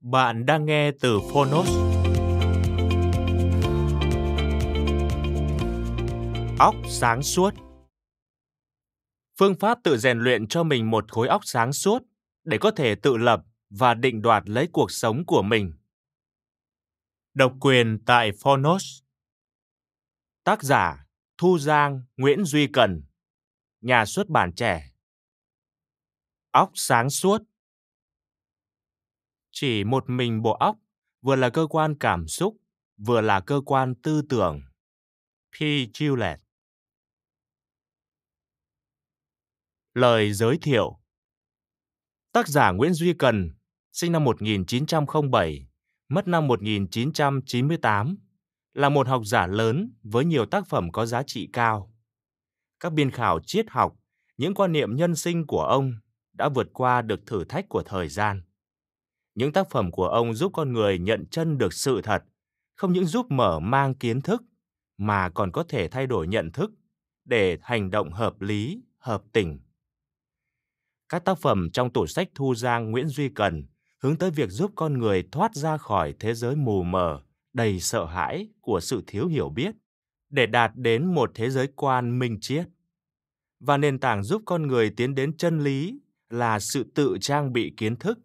Bạn đang nghe từ Phonos. Óc sáng suốt Phương pháp tự rèn luyện cho mình một khối óc sáng suốt để có thể tự lập và định đoạt lấy cuộc sống của mình. Độc quyền tại Phonos Tác giả Thu Giang Nguyễn Duy Cần Nhà xuất bản trẻ Óc sáng suốt chỉ một mình bộ óc, vừa là cơ quan cảm xúc, vừa là cơ quan tư tưởng. P. Gillette Lời giới thiệu Tác giả Nguyễn Duy Cần, sinh năm 1907, mất năm 1998, là một học giả lớn với nhiều tác phẩm có giá trị cao. Các biên khảo triết học, những quan niệm nhân sinh của ông đã vượt qua được thử thách của thời gian những tác phẩm của ông giúp con người nhận chân được sự thật, không những giúp mở mang kiến thức mà còn có thể thay đổi nhận thức để hành động hợp lý, hợp tình. Các tác phẩm trong tủ sách Thu Giang Nguyễn Duy Cần hướng tới việc giúp con người thoát ra khỏi thế giới mù mờ, đầy sợ hãi của sự thiếu hiểu biết để đạt đến một thế giới quan minh triết. Và nền tảng giúp con người tiến đến chân lý là sự tự trang bị kiến thức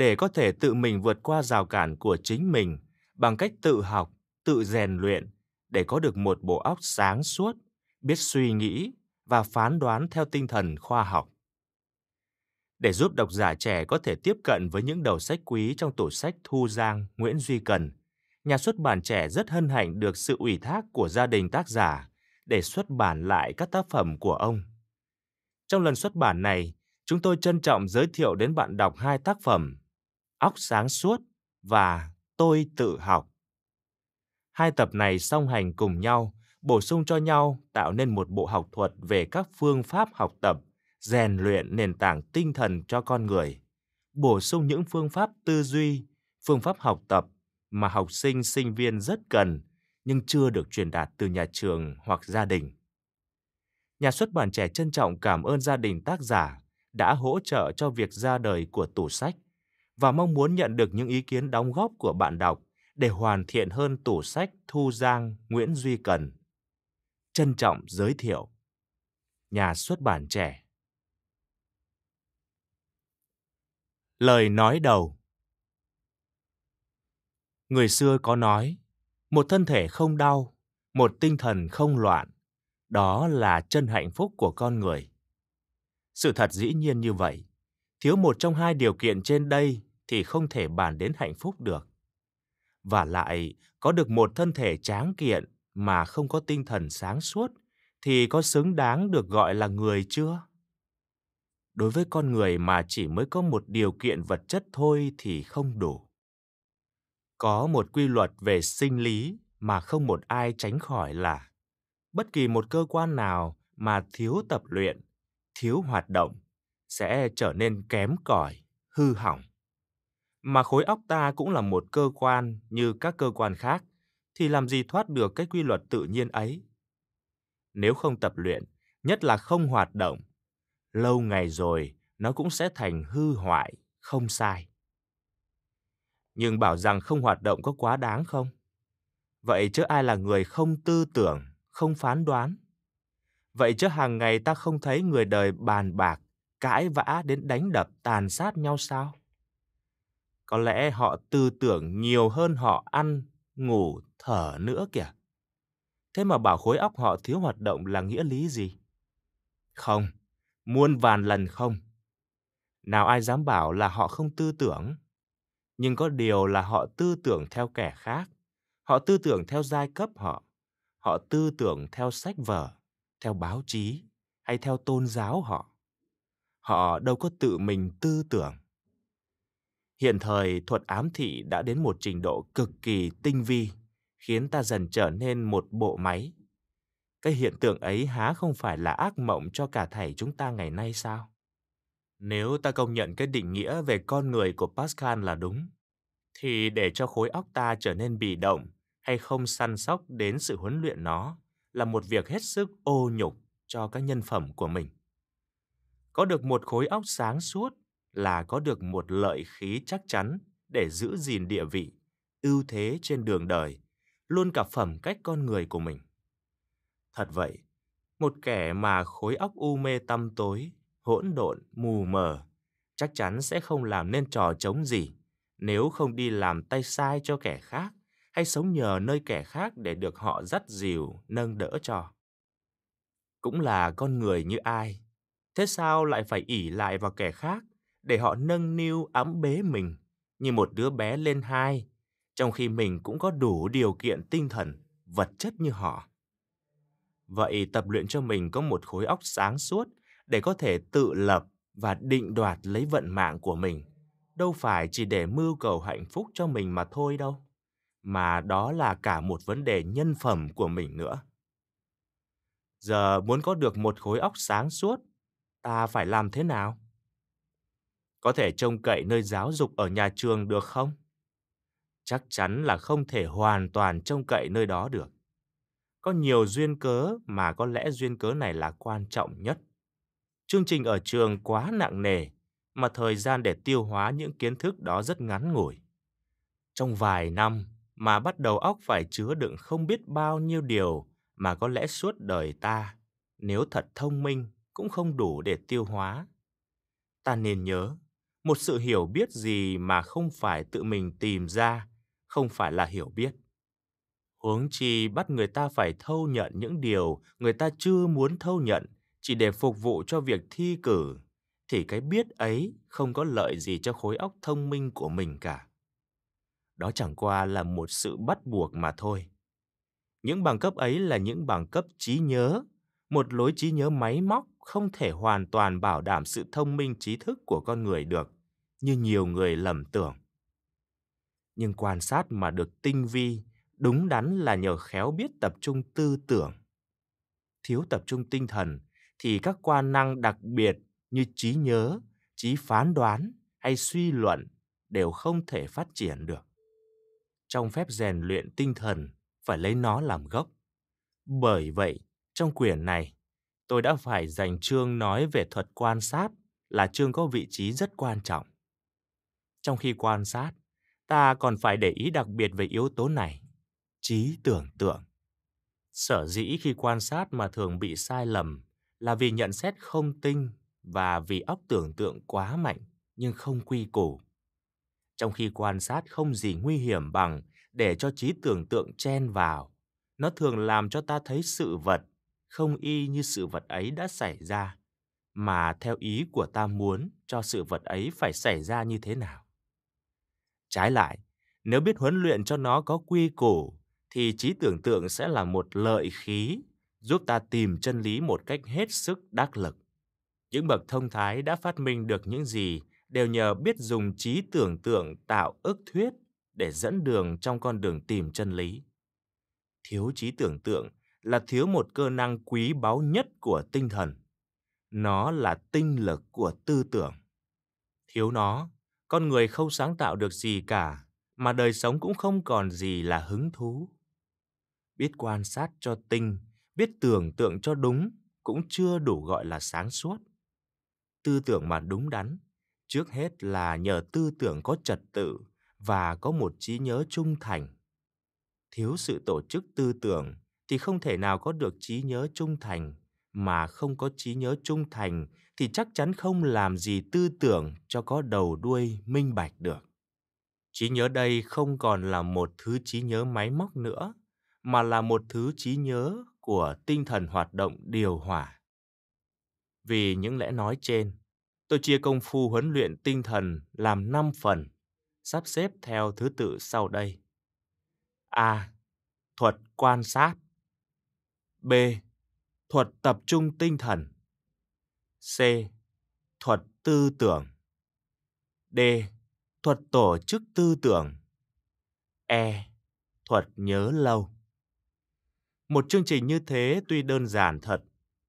để có thể tự mình vượt qua rào cản của chính mình bằng cách tự học, tự rèn luyện để có được một bộ óc sáng suốt, biết suy nghĩ và phán đoán theo tinh thần khoa học. Để giúp độc giả trẻ có thể tiếp cận với những đầu sách quý trong tủ sách Thu Giang, Nguyễn Duy Cần, nhà xuất bản trẻ rất hân hạnh được sự ủy thác của gia đình tác giả để xuất bản lại các tác phẩm của ông. Trong lần xuất bản này, chúng tôi trân trọng giới thiệu đến bạn đọc hai tác phẩm Óc sáng suốt và Tôi tự học. Hai tập này song hành cùng nhau, bổ sung cho nhau tạo nên một bộ học thuật về các phương pháp học tập, rèn luyện nền tảng tinh thần cho con người, bổ sung những phương pháp tư duy, phương pháp học tập mà học sinh sinh viên rất cần nhưng chưa được truyền đạt từ nhà trường hoặc gia đình. Nhà xuất bản trẻ trân trọng cảm ơn gia đình tác giả đã hỗ trợ cho việc ra đời của tủ sách và mong muốn nhận được những ý kiến đóng góp của bạn đọc để hoàn thiện hơn tủ sách Thu Giang Nguyễn Duy Cần. Trân trọng giới thiệu Nhà xuất bản trẻ Lời nói đầu Người xưa có nói, một thân thể không đau, một tinh thần không loạn, đó là chân hạnh phúc của con người. Sự thật dĩ nhiên như vậy, thiếu một trong hai điều kiện trên đây thì không thể bàn đến hạnh phúc được. Và lại, có được một thân thể tráng kiện mà không có tinh thần sáng suốt thì có xứng đáng được gọi là người chưa? Đối với con người mà chỉ mới có một điều kiện vật chất thôi thì không đủ. Có một quy luật về sinh lý mà không một ai tránh khỏi là bất kỳ một cơ quan nào mà thiếu tập luyện, thiếu hoạt động sẽ trở nên kém cỏi, hư hỏng mà khối óc ta cũng là một cơ quan như các cơ quan khác thì làm gì thoát được cái quy luật tự nhiên ấy nếu không tập luyện nhất là không hoạt động lâu ngày rồi nó cũng sẽ thành hư hoại không sai nhưng bảo rằng không hoạt động có quá đáng không vậy chứ ai là người không tư tưởng không phán đoán vậy chứ hàng ngày ta không thấy người đời bàn bạc cãi vã đến đánh đập tàn sát nhau sao có lẽ họ tư tưởng nhiều hơn họ ăn ngủ thở nữa kìa thế mà bảo khối óc họ thiếu hoạt động là nghĩa lý gì không muôn vàn lần không nào ai dám bảo là họ không tư tưởng nhưng có điều là họ tư tưởng theo kẻ khác họ tư tưởng theo giai cấp họ họ tư tưởng theo sách vở theo báo chí hay theo tôn giáo họ họ đâu có tự mình tư tưởng Hiện thời thuật ám thị đã đến một trình độ cực kỳ tinh vi, khiến ta dần trở nên một bộ máy. Cái hiện tượng ấy há không phải là ác mộng cho cả thầy chúng ta ngày nay sao? Nếu ta công nhận cái định nghĩa về con người của Pascal là đúng, thì để cho khối óc ta trở nên bị động hay không săn sóc đến sự huấn luyện nó là một việc hết sức ô nhục cho các nhân phẩm của mình. Có được một khối óc sáng suốt là có được một lợi khí chắc chắn để giữ gìn địa vị, ưu thế trên đường đời, luôn cả phẩm cách con người của mình. Thật vậy, một kẻ mà khối óc u mê tăm tối, hỗn độn, mù mờ, chắc chắn sẽ không làm nên trò chống gì nếu không đi làm tay sai cho kẻ khác hay sống nhờ nơi kẻ khác để được họ dắt dìu, nâng đỡ cho. Cũng là con người như ai, thế sao lại phải ỷ lại vào kẻ khác để họ nâng niu ấm bế mình như một đứa bé lên hai, trong khi mình cũng có đủ điều kiện tinh thần, vật chất như họ. Vậy tập luyện cho mình có một khối óc sáng suốt để có thể tự lập và định đoạt lấy vận mạng của mình, đâu phải chỉ để mưu cầu hạnh phúc cho mình mà thôi đâu, mà đó là cả một vấn đề nhân phẩm của mình nữa. Giờ muốn có được một khối óc sáng suốt, ta phải làm thế nào? có thể trông cậy nơi giáo dục ở nhà trường được không? Chắc chắn là không thể hoàn toàn trông cậy nơi đó được. Có nhiều duyên cớ mà có lẽ duyên cớ này là quan trọng nhất. Chương trình ở trường quá nặng nề mà thời gian để tiêu hóa những kiến thức đó rất ngắn ngủi. Trong vài năm mà bắt đầu óc phải chứa đựng không biết bao nhiêu điều mà có lẽ suốt đời ta, nếu thật thông minh, cũng không đủ để tiêu hóa. Ta nên nhớ, một sự hiểu biết gì mà không phải tự mình tìm ra không phải là hiểu biết huống chi bắt người ta phải thâu nhận những điều người ta chưa muốn thâu nhận chỉ để phục vụ cho việc thi cử thì cái biết ấy không có lợi gì cho khối óc thông minh của mình cả đó chẳng qua là một sự bắt buộc mà thôi những bằng cấp ấy là những bằng cấp trí nhớ một lối trí nhớ máy móc không thể hoàn toàn bảo đảm sự thông minh trí thức của con người được như nhiều người lầm tưởng nhưng quan sát mà được tinh vi đúng đắn là nhờ khéo biết tập trung tư tưởng thiếu tập trung tinh thần thì các quan năng đặc biệt như trí nhớ trí phán đoán hay suy luận đều không thể phát triển được trong phép rèn luyện tinh thần phải lấy nó làm gốc bởi vậy trong quyển này tôi đã phải dành chương nói về thuật quan sát là chương có vị trí rất quan trọng. Trong khi quan sát, ta còn phải để ý đặc biệt về yếu tố này, trí tưởng tượng. Sở dĩ khi quan sát mà thường bị sai lầm là vì nhận xét không tinh và vì óc tưởng tượng quá mạnh nhưng không quy củ. Trong khi quan sát không gì nguy hiểm bằng để cho trí tưởng tượng chen vào, nó thường làm cho ta thấy sự vật không y như sự vật ấy đã xảy ra mà theo ý của ta muốn cho sự vật ấy phải xảy ra như thế nào trái lại nếu biết huấn luyện cho nó có quy củ thì trí tưởng tượng sẽ là một lợi khí giúp ta tìm chân lý một cách hết sức đắc lực những bậc thông thái đã phát minh được những gì đều nhờ biết dùng trí tưởng tượng tạo ức thuyết để dẫn đường trong con đường tìm chân lý thiếu trí tưởng tượng là thiếu một cơ năng quý báu nhất của tinh thần. Nó là tinh lực của tư tưởng. Thiếu nó, con người không sáng tạo được gì cả, mà đời sống cũng không còn gì là hứng thú. Biết quan sát cho tinh, biết tưởng tượng cho đúng cũng chưa đủ gọi là sáng suốt. Tư tưởng mà đúng đắn, trước hết là nhờ tư tưởng có trật tự và có một trí nhớ trung thành. Thiếu sự tổ chức tư tưởng thì không thể nào có được trí nhớ trung thành mà không có trí nhớ trung thành thì chắc chắn không làm gì tư tưởng cho có đầu đuôi minh bạch được trí nhớ đây không còn là một thứ trí nhớ máy móc nữa mà là một thứ trí nhớ của tinh thần hoạt động điều hòa vì những lẽ nói trên tôi chia công phu huấn luyện tinh thần làm năm phần sắp xếp theo thứ tự sau đây a thuật quan sát B. Thuật tập trung tinh thần. C. Thuật tư tưởng. D. Thuật tổ chức tư tưởng. E. Thuật nhớ lâu. Một chương trình như thế tuy đơn giản thật,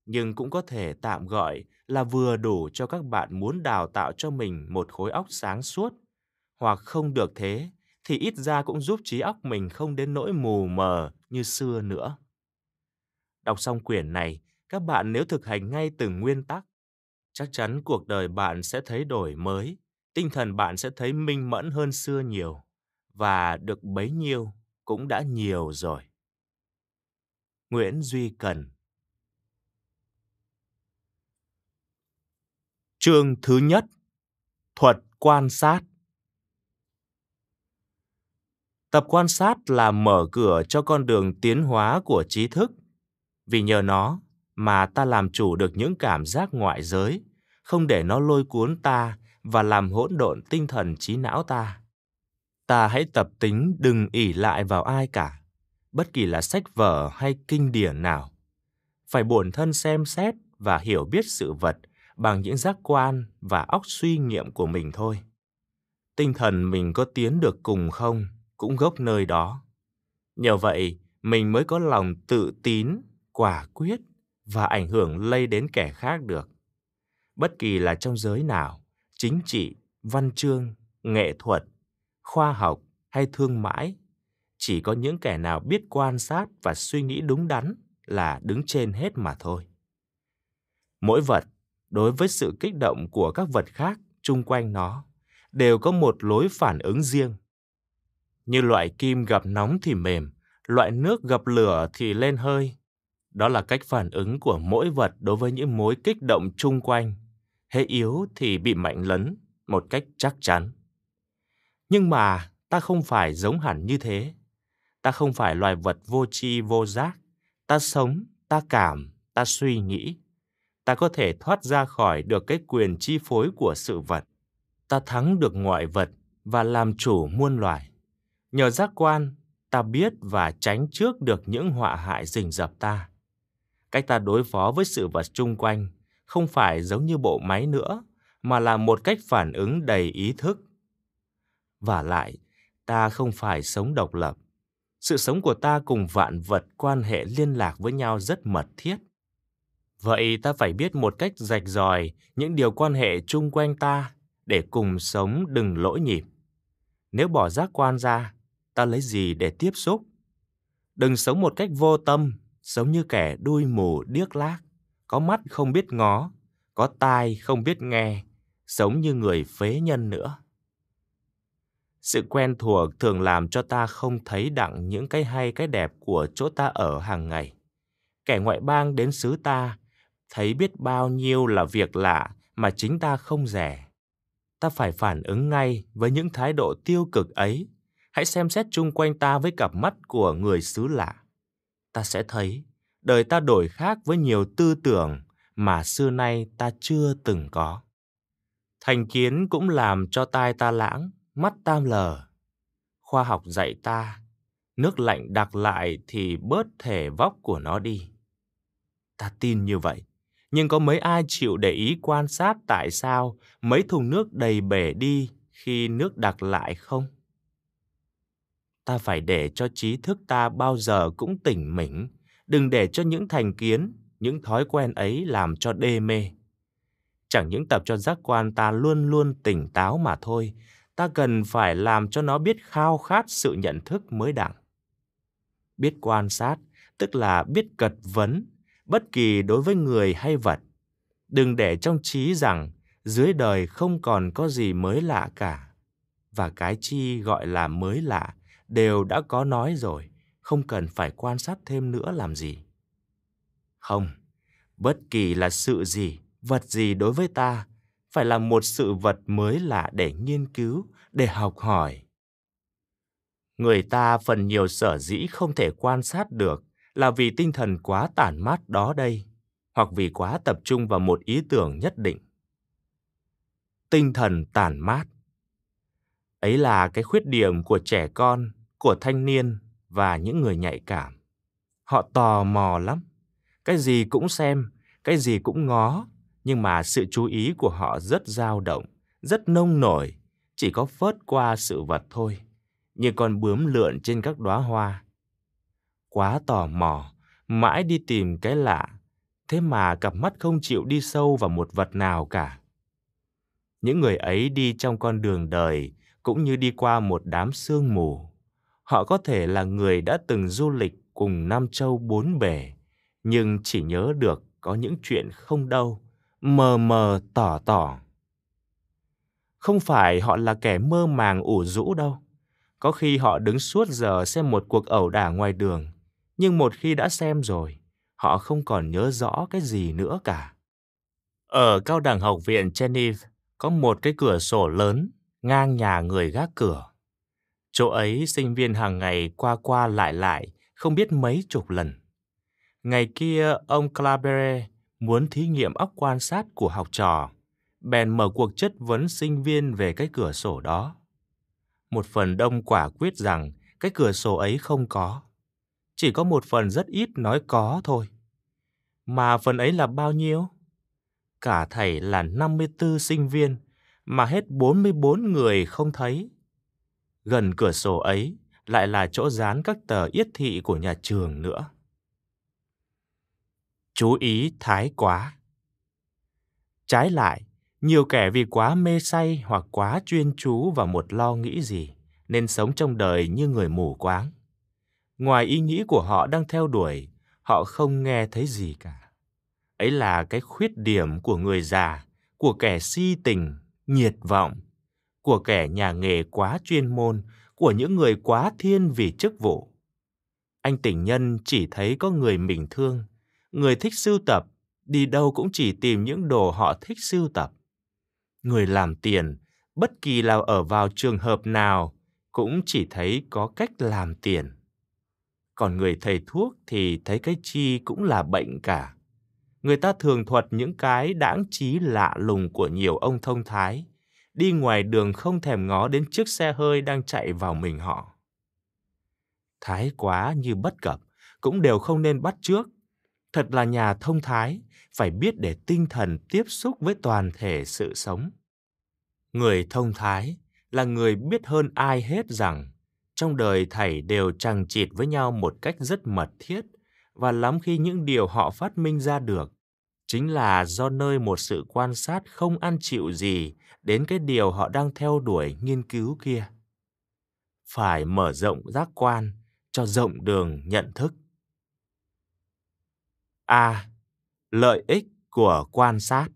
nhưng cũng có thể tạm gọi là vừa đủ cho các bạn muốn đào tạo cho mình một khối óc sáng suốt, hoặc không được thế thì ít ra cũng giúp trí óc mình không đến nỗi mù mờ như xưa nữa. Đọc xong quyển này, các bạn nếu thực hành ngay từng nguyên tắc, chắc chắn cuộc đời bạn sẽ thấy đổi mới, tinh thần bạn sẽ thấy minh mẫn hơn xưa nhiều và được bấy nhiêu cũng đã nhiều rồi. Nguyễn Duy Cần Chương thứ nhất Thuật quan sát Tập quan sát là mở cửa cho con đường tiến hóa của trí thức vì nhờ nó mà ta làm chủ được những cảm giác ngoại giới, không để nó lôi cuốn ta và làm hỗn độn tinh thần trí não ta. Ta hãy tập tính đừng ỉ lại vào ai cả, bất kỳ là sách vở hay kinh điển nào. Phải buồn thân xem xét và hiểu biết sự vật bằng những giác quan và óc suy nghiệm của mình thôi. Tinh thần mình có tiến được cùng không cũng gốc nơi đó. Nhờ vậy, mình mới có lòng tự tín quả quyết và ảnh hưởng lây đến kẻ khác được bất kỳ là trong giới nào chính trị văn chương nghệ thuật khoa học hay thương mại chỉ có những kẻ nào biết quan sát và suy nghĩ đúng đắn là đứng trên hết mà thôi mỗi vật đối với sự kích động của các vật khác chung quanh nó đều có một lối phản ứng riêng như loại kim gặp nóng thì mềm loại nước gặp lửa thì lên hơi đó là cách phản ứng của mỗi vật đối với những mối kích động chung quanh. Hễ yếu thì bị mạnh lấn một cách chắc chắn. Nhưng mà ta không phải giống hẳn như thế. Ta không phải loài vật vô tri vô giác. Ta sống, ta cảm, ta suy nghĩ. Ta có thể thoát ra khỏi được cái quyền chi phối của sự vật. Ta thắng được ngoại vật và làm chủ muôn loài. Nhờ giác quan, ta biết và tránh trước được những họa hại rình rập ta. Cách ta đối phó với sự vật chung quanh không phải giống như bộ máy nữa, mà là một cách phản ứng đầy ý thức. Và lại, ta không phải sống độc lập. Sự sống của ta cùng vạn vật quan hệ liên lạc với nhau rất mật thiết. Vậy ta phải biết một cách rạch ròi những điều quan hệ chung quanh ta để cùng sống đừng lỗi nhịp. Nếu bỏ giác quan ra, ta lấy gì để tiếp xúc? Đừng sống một cách vô tâm sống như kẻ đuôi mù điếc lác, có mắt không biết ngó, có tai không biết nghe, sống như người phế nhân nữa. Sự quen thuộc thường làm cho ta không thấy đặng những cái hay cái đẹp của chỗ ta ở hàng ngày. Kẻ ngoại bang đến xứ ta, thấy biết bao nhiêu là việc lạ mà chính ta không rẻ. Ta phải phản ứng ngay với những thái độ tiêu cực ấy. Hãy xem xét chung quanh ta với cặp mắt của người xứ lạ ta sẽ thấy đời ta đổi khác với nhiều tư tưởng mà xưa nay ta chưa từng có. Thành kiến cũng làm cho tai ta lãng, mắt tam lờ. Khoa học dạy ta, nước lạnh đặc lại thì bớt thể vóc của nó đi. Ta tin như vậy, nhưng có mấy ai chịu để ý quan sát tại sao mấy thùng nước đầy bể đi khi nước đặc lại không? ta phải để cho trí thức ta bao giờ cũng tỉnh mỉnh, đừng để cho những thành kiến, những thói quen ấy làm cho đê mê. Chẳng những tập cho giác quan ta luôn luôn tỉnh táo mà thôi, ta cần phải làm cho nó biết khao khát sự nhận thức mới đẳng. Biết quan sát, tức là biết cật vấn, bất kỳ đối với người hay vật. Đừng để trong trí rằng dưới đời không còn có gì mới lạ cả. Và cái chi gọi là mới lạ đều đã có nói rồi, không cần phải quan sát thêm nữa làm gì. Không, bất kỳ là sự gì, vật gì đối với ta, phải là một sự vật mới lạ để nghiên cứu, để học hỏi. Người ta phần nhiều sở dĩ không thể quan sát được là vì tinh thần quá tản mát đó đây, hoặc vì quá tập trung vào một ý tưởng nhất định. Tinh thần tản mát Ấy là cái khuyết điểm của trẻ con của thanh niên và những người nhạy cảm. Họ tò mò lắm, cái gì cũng xem, cái gì cũng ngó, nhưng mà sự chú ý của họ rất dao động, rất nông nổi, chỉ có phớt qua sự vật thôi, như con bướm lượn trên các đóa hoa. Quá tò mò, mãi đi tìm cái lạ, thế mà cặp mắt không chịu đi sâu vào một vật nào cả. Những người ấy đi trong con đường đời cũng như đi qua một đám sương mù Họ có thể là người đã từng du lịch cùng Nam Châu bốn bể, nhưng chỉ nhớ được có những chuyện không đâu, mờ mờ tỏ tỏ. Không phải họ là kẻ mơ màng ủ rũ đâu. Có khi họ đứng suốt giờ xem một cuộc ẩu đả ngoài đường, nhưng một khi đã xem rồi, họ không còn nhớ rõ cái gì nữa cả. Ở cao đẳng học viện Geneva có một cái cửa sổ lớn ngang nhà người gác cửa. Chỗ ấy sinh viên hàng ngày qua qua lại lại, không biết mấy chục lần. Ngày kia, ông Clabere muốn thí nghiệm óc quan sát của học trò, bèn mở cuộc chất vấn sinh viên về cái cửa sổ đó. Một phần đông quả quyết rằng cái cửa sổ ấy không có. Chỉ có một phần rất ít nói có thôi. Mà phần ấy là bao nhiêu? Cả thầy là 54 sinh viên, mà hết 44 người không thấy Gần cửa sổ ấy lại là chỗ dán các tờ yết thị của nhà trường nữa. Chú ý thái quá. Trái lại, nhiều kẻ vì quá mê say hoặc quá chuyên chú vào một lo nghĩ gì nên sống trong đời như người mù quáng. Ngoài ý nghĩ của họ đang theo đuổi, họ không nghe thấy gì cả. Ấy là cái khuyết điểm của người già, của kẻ si tình, nhiệt vọng, của kẻ nhà nghề quá chuyên môn, của những người quá thiên vì chức vụ. Anh tình nhân chỉ thấy có người mình thương, người thích sưu tập, đi đâu cũng chỉ tìm những đồ họ thích sưu tập. Người làm tiền, bất kỳ là ở vào trường hợp nào, cũng chỉ thấy có cách làm tiền. Còn người thầy thuốc thì thấy cái chi cũng là bệnh cả. Người ta thường thuật những cái đãng trí lạ lùng của nhiều ông thông thái đi ngoài đường không thèm ngó đến chiếc xe hơi đang chạy vào mình họ. Thái quá như bất cập, cũng đều không nên bắt trước. Thật là nhà thông thái, phải biết để tinh thần tiếp xúc với toàn thể sự sống. Người thông thái là người biết hơn ai hết rằng trong đời thảy đều chằng chịt với nhau một cách rất mật thiết và lắm khi những điều họ phát minh ra được chính là do nơi một sự quan sát không ăn chịu gì đến cái điều họ đang theo đuổi nghiên cứu kia phải mở rộng giác quan cho rộng đường nhận thức a lợi ích của quan sát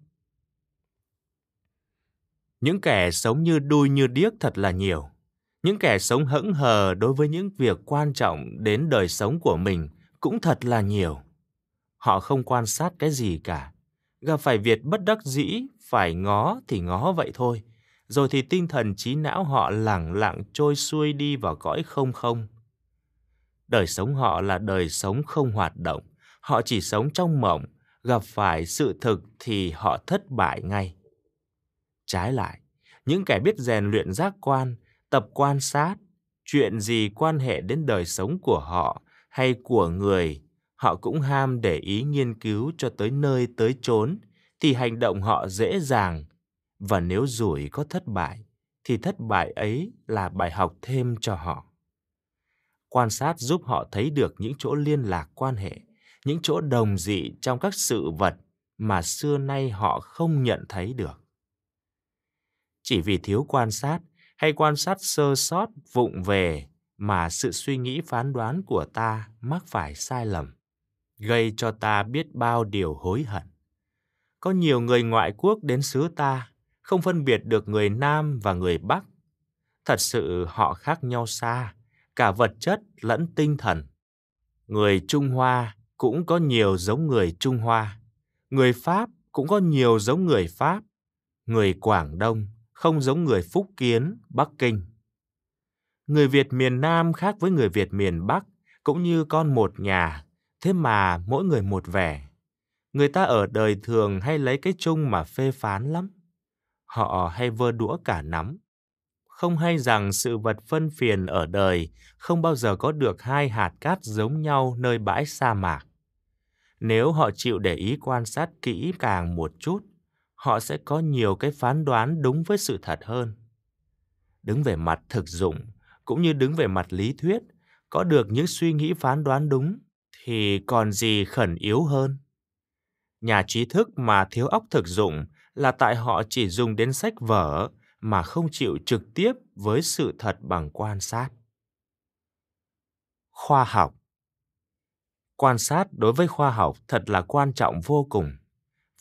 những kẻ sống như đuôi như điếc thật là nhiều những kẻ sống hững hờ đối với những việc quan trọng đến đời sống của mình cũng thật là nhiều họ không quan sát cái gì cả gặp phải việc bất đắc dĩ phải ngó thì ngó vậy thôi, rồi thì tinh thần trí não họ lẳng lặng trôi xuôi đi vào cõi không không. Đời sống họ là đời sống không hoạt động, họ chỉ sống trong mộng, gặp phải sự thực thì họ thất bại ngay. Trái lại, những kẻ biết rèn luyện giác quan, tập quan sát, chuyện gì quan hệ đến đời sống của họ hay của người, họ cũng ham để ý nghiên cứu cho tới nơi tới chốn, thì hành động họ dễ dàng và nếu rủi có thất bại thì thất bại ấy là bài học thêm cho họ quan sát giúp họ thấy được những chỗ liên lạc quan hệ những chỗ đồng dị trong các sự vật mà xưa nay họ không nhận thấy được chỉ vì thiếu quan sát hay quan sát sơ sót vụng về mà sự suy nghĩ phán đoán của ta mắc phải sai lầm gây cho ta biết bao điều hối hận có nhiều người ngoại quốc đến xứ ta, không phân biệt được người Nam và người Bắc. Thật sự họ khác nhau xa, cả vật chất lẫn tinh thần. Người Trung Hoa cũng có nhiều giống người Trung Hoa. Người Pháp cũng có nhiều giống người Pháp. Người Quảng Đông không giống người Phúc Kiến, Bắc Kinh. Người Việt miền Nam khác với người Việt miền Bắc, cũng như con một nhà, thế mà mỗi người một vẻ người ta ở đời thường hay lấy cái chung mà phê phán lắm. Họ hay vơ đũa cả nắm. Không hay rằng sự vật phân phiền ở đời không bao giờ có được hai hạt cát giống nhau nơi bãi sa mạc. Nếu họ chịu để ý quan sát kỹ càng một chút, họ sẽ có nhiều cái phán đoán đúng với sự thật hơn. Đứng về mặt thực dụng, cũng như đứng về mặt lý thuyết, có được những suy nghĩ phán đoán đúng thì còn gì khẩn yếu hơn nhà trí thức mà thiếu óc thực dụng là tại họ chỉ dùng đến sách vở mà không chịu trực tiếp với sự thật bằng quan sát khoa học quan sát đối với khoa học thật là quan trọng vô cùng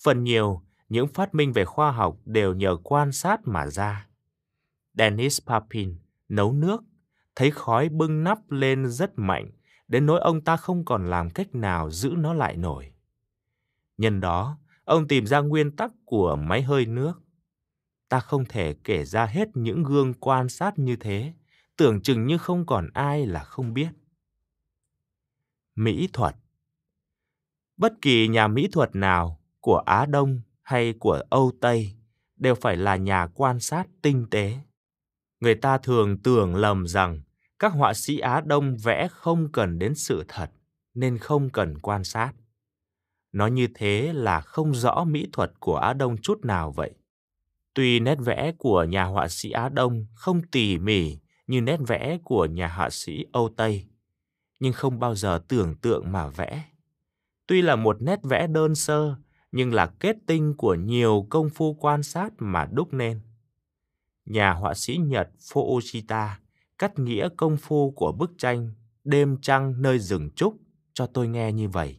phần nhiều những phát minh về khoa học đều nhờ quan sát mà ra dennis papin nấu nước thấy khói bưng nắp lên rất mạnh đến nỗi ông ta không còn làm cách nào giữ nó lại nổi Nhân đó, ông tìm ra nguyên tắc của máy hơi nước. Ta không thể kể ra hết những gương quan sát như thế, tưởng chừng như không còn ai là không biết. Mỹ thuật Bất kỳ nhà mỹ thuật nào của Á Đông hay của Âu Tây đều phải là nhà quan sát tinh tế. Người ta thường tưởng lầm rằng các họa sĩ Á Đông vẽ không cần đến sự thật nên không cần quan sát. Nó như thế là không rõ mỹ thuật của Á Đông chút nào vậy. Tuy nét vẽ của nhà họa sĩ Á Đông không tỉ mỉ như nét vẽ của nhà họa sĩ Âu Tây, nhưng không bao giờ tưởng tượng mà vẽ. Tuy là một nét vẽ đơn sơ, nhưng là kết tinh của nhiều công phu quan sát mà đúc nên. Nhà họa sĩ Nhật Fuoshita cắt nghĩa công phu của bức tranh Đêm trăng nơi rừng trúc cho tôi nghe như vậy.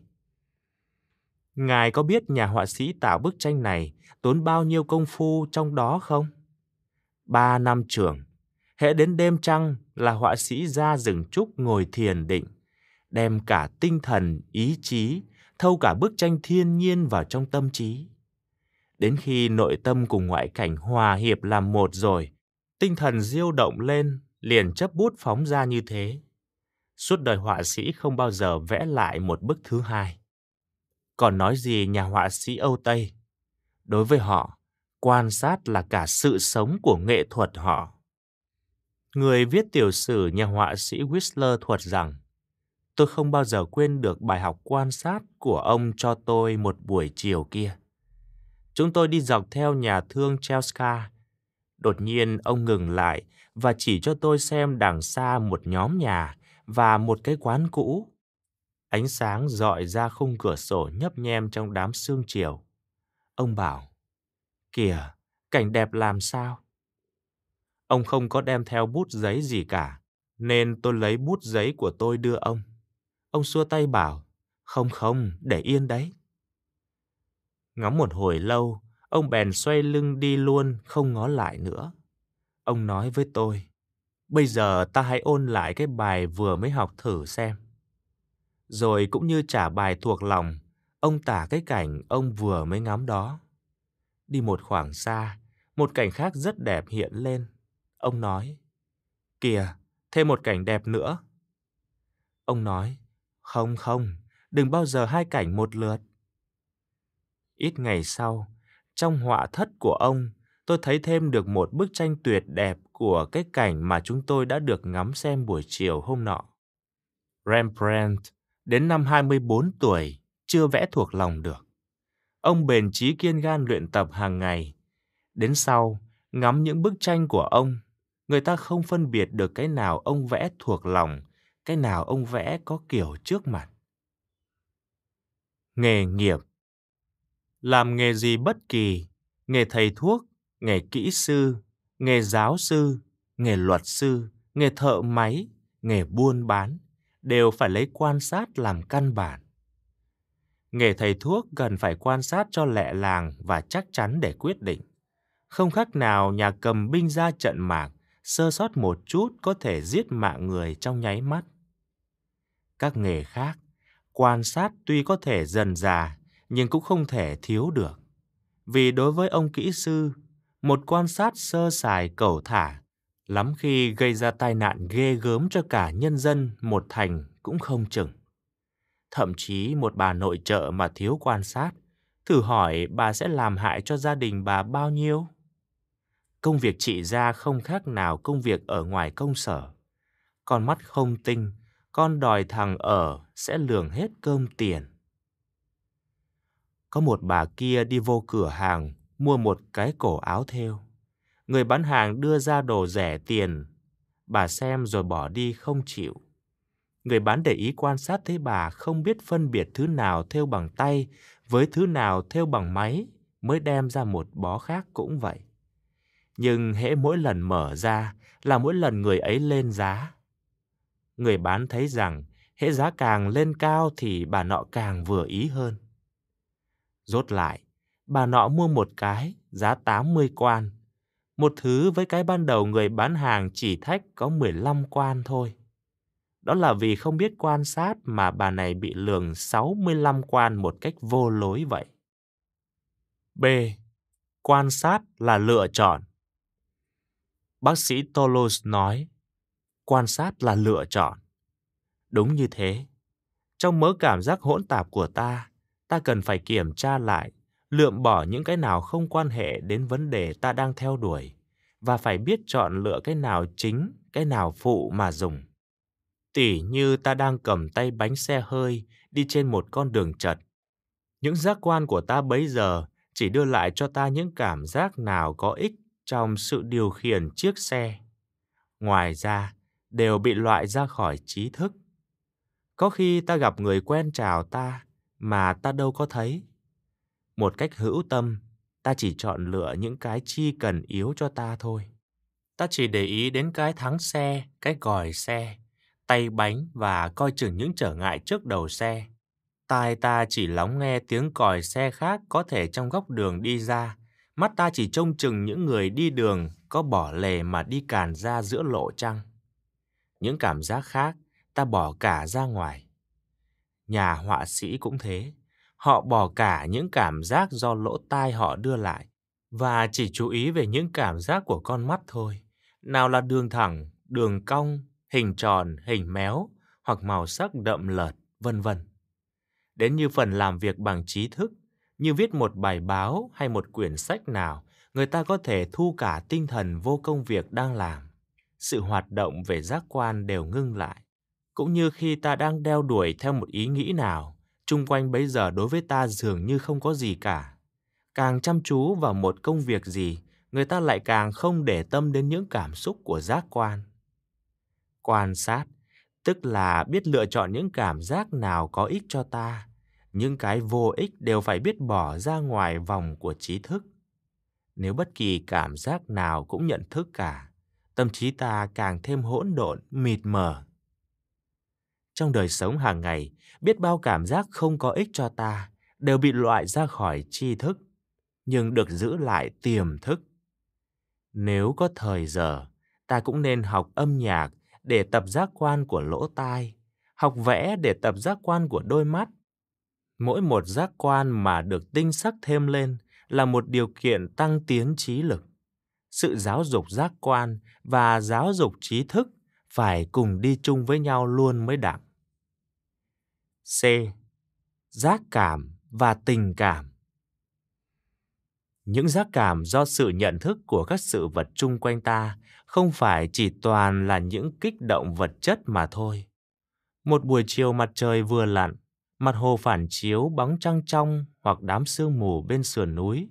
Ngài có biết nhà họa sĩ tạo bức tranh này tốn bao nhiêu công phu trong đó không? Ba năm trường, hệ đến đêm trăng là họa sĩ ra rừng trúc ngồi thiền định, đem cả tinh thần, ý chí, thâu cả bức tranh thiên nhiên vào trong tâm trí. Đến khi nội tâm cùng ngoại cảnh hòa hiệp làm một rồi, tinh thần diêu động lên, liền chấp bút phóng ra như thế. Suốt đời họa sĩ không bao giờ vẽ lại một bức thứ hai còn nói gì nhà họa sĩ Âu Tây. Đối với họ, quan sát là cả sự sống của nghệ thuật họ. Người viết tiểu sử nhà họa sĩ Whistler thuật rằng Tôi không bao giờ quên được bài học quan sát của ông cho tôi một buổi chiều kia. Chúng tôi đi dọc theo nhà thương Chelsea. Đột nhiên ông ngừng lại và chỉ cho tôi xem đằng xa một nhóm nhà và một cái quán cũ Ánh sáng dọi ra khung cửa sổ nhấp nhem trong đám sương chiều. Ông bảo, kìa, cảnh đẹp làm sao? Ông không có đem theo bút giấy gì cả, nên tôi lấy bút giấy của tôi đưa ông. Ông xua tay bảo, không không, để yên đấy. Ngắm một hồi lâu, ông bèn xoay lưng đi luôn, không ngó lại nữa. Ông nói với tôi, bây giờ ta hãy ôn lại cái bài vừa mới học thử xem rồi cũng như trả bài thuộc lòng, ông tả cái cảnh ông vừa mới ngắm đó. Đi một khoảng xa, một cảnh khác rất đẹp hiện lên. Ông nói, kìa, thêm một cảnh đẹp nữa. Ông nói, không không, đừng bao giờ hai cảnh một lượt. Ít ngày sau, trong họa thất của ông, tôi thấy thêm được một bức tranh tuyệt đẹp của cái cảnh mà chúng tôi đã được ngắm xem buổi chiều hôm nọ. Rembrandt Đến năm 24 tuổi, chưa vẽ thuộc lòng được. Ông bền trí kiên gan luyện tập hàng ngày. Đến sau, ngắm những bức tranh của ông, người ta không phân biệt được cái nào ông vẽ thuộc lòng, cái nào ông vẽ có kiểu trước mặt. Nghề nghiệp Làm nghề gì bất kỳ, nghề thầy thuốc, nghề kỹ sư, nghề giáo sư, nghề luật sư, nghề thợ máy, nghề buôn bán đều phải lấy quan sát làm căn bản. Nghề thầy thuốc cần phải quan sát cho lẹ làng và chắc chắn để quyết định. Không khác nào nhà cầm binh ra trận mạc, sơ sót một chút có thể giết mạng người trong nháy mắt. Các nghề khác, quan sát tuy có thể dần già, nhưng cũng không thể thiếu được. Vì đối với ông kỹ sư, một quan sát sơ sài cầu thả lắm khi gây ra tai nạn ghê gớm cho cả nhân dân một thành cũng không chừng. Thậm chí một bà nội trợ mà thiếu quan sát, thử hỏi bà sẽ làm hại cho gia đình bà bao nhiêu? Công việc trị ra không khác nào công việc ở ngoài công sở. Con mắt không tinh, con đòi thằng ở sẽ lường hết cơm tiền. Có một bà kia đi vô cửa hàng mua một cái cổ áo thêu Người bán hàng đưa ra đồ rẻ tiền. Bà xem rồi bỏ đi không chịu. Người bán để ý quan sát thấy bà không biết phân biệt thứ nào thêu bằng tay với thứ nào thêu bằng máy mới đem ra một bó khác cũng vậy. Nhưng hễ mỗi lần mở ra là mỗi lần người ấy lên giá. Người bán thấy rằng hễ giá càng lên cao thì bà nọ càng vừa ý hơn. Rốt lại, bà nọ mua một cái giá 80 quan, một thứ với cái ban đầu người bán hàng chỉ thách có 15 quan thôi. Đó là vì không biết quan sát mà bà này bị lường 65 quan một cách vô lối vậy. B. Quan sát là lựa chọn. Bác sĩ Tolos nói, quan sát là lựa chọn. Đúng như thế. Trong mớ cảm giác hỗn tạp của ta, ta cần phải kiểm tra lại lượm bỏ những cái nào không quan hệ đến vấn đề ta đang theo đuổi và phải biết chọn lựa cái nào chính, cái nào phụ mà dùng. Tỉ như ta đang cầm tay bánh xe hơi đi trên một con đường chật. Những giác quan của ta bấy giờ chỉ đưa lại cho ta những cảm giác nào có ích trong sự điều khiển chiếc xe. Ngoài ra, đều bị loại ra khỏi trí thức. Có khi ta gặp người quen chào ta mà ta đâu có thấy một cách hữu tâm, ta chỉ chọn lựa những cái chi cần yếu cho ta thôi. Ta chỉ để ý đến cái thắng xe, cái gòi xe, tay bánh và coi chừng những trở ngại trước đầu xe. Tai ta chỉ lắng nghe tiếng còi xe khác có thể trong góc đường đi ra. Mắt ta chỉ trông chừng những người đi đường có bỏ lề mà đi càn ra giữa lộ trăng. Những cảm giác khác ta bỏ cả ra ngoài. Nhà họa sĩ cũng thế. Họ bỏ cả những cảm giác do lỗ tai họ đưa lại và chỉ chú ý về những cảm giác của con mắt thôi. Nào là đường thẳng, đường cong, hình tròn, hình méo hoặc màu sắc đậm lợt, vân vân. Đến như phần làm việc bằng trí thức, như viết một bài báo hay một quyển sách nào, người ta có thể thu cả tinh thần vô công việc đang làm. Sự hoạt động về giác quan đều ngưng lại. Cũng như khi ta đang đeo đuổi theo một ý nghĩ nào, chung quanh bấy giờ đối với ta dường như không có gì cả. Càng chăm chú vào một công việc gì, người ta lại càng không để tâm đến những cảm xúc của giác quan. Quan sát, tức là biết lựa chọn những cảm giác nào có ích cho ta, những cái vô ích đều phải biết bỏ ra ngoài vòng của trí thức. Nếu bất kỳ cảm giác nào cũng nhận thức cả, tâm trí ta càng thêm hỗn độn, mịt mờ. Trong đời sống hàng ngày, biết bao cảm giác không có ích cho ta đều bị loại ra khỏi tri thức nhưng được giữ lại tiềm thức nếu có thời giờ ta cũng nên học âm nhạc để tập giác quan của lỗ tai học vẽ để tập giác quan của đôi mắt mỗi một giác quan mà được tinh sắc thêm lên là một điều kiện tăng tiến trí lực sự giáo dục giác quan và giáo dục trí thức phải cùng đi chung với nhau luôn mới đảm C. Giác cảm và tình cảm những giác cảm do sự nhận thức của các sự vật chung quanh ta không phải chỉ toàn là những kích động vật chất mà thôi. Một buổi chiều mặt trời vừa lặn, mặt hồ phản chiếu bóng trăng trong hoặc đám sương mù bên sườn núi,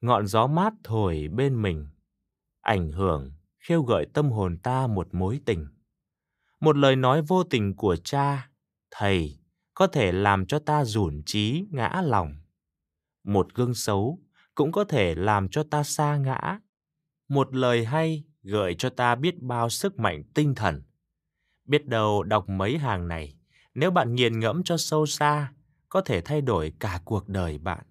ngọn gió mát thổi bên mình, ảnh hưởng, khêu gợi tâm hồn ta một mối tình. Một lời nói vô tình của cha, thầy có thể làm cho ta rủn trí ngã lòng. Một gương xấu cũng có thể làm cho ta xa ngã. Một lời hay gợi cho ta biết bao sức mạnh tinh thần. Biết đâu đọc mấy hàng này, nếu bạn nghiền ngẫm cho sâu xa, có thể thay đổi cả cuộc đời bạn.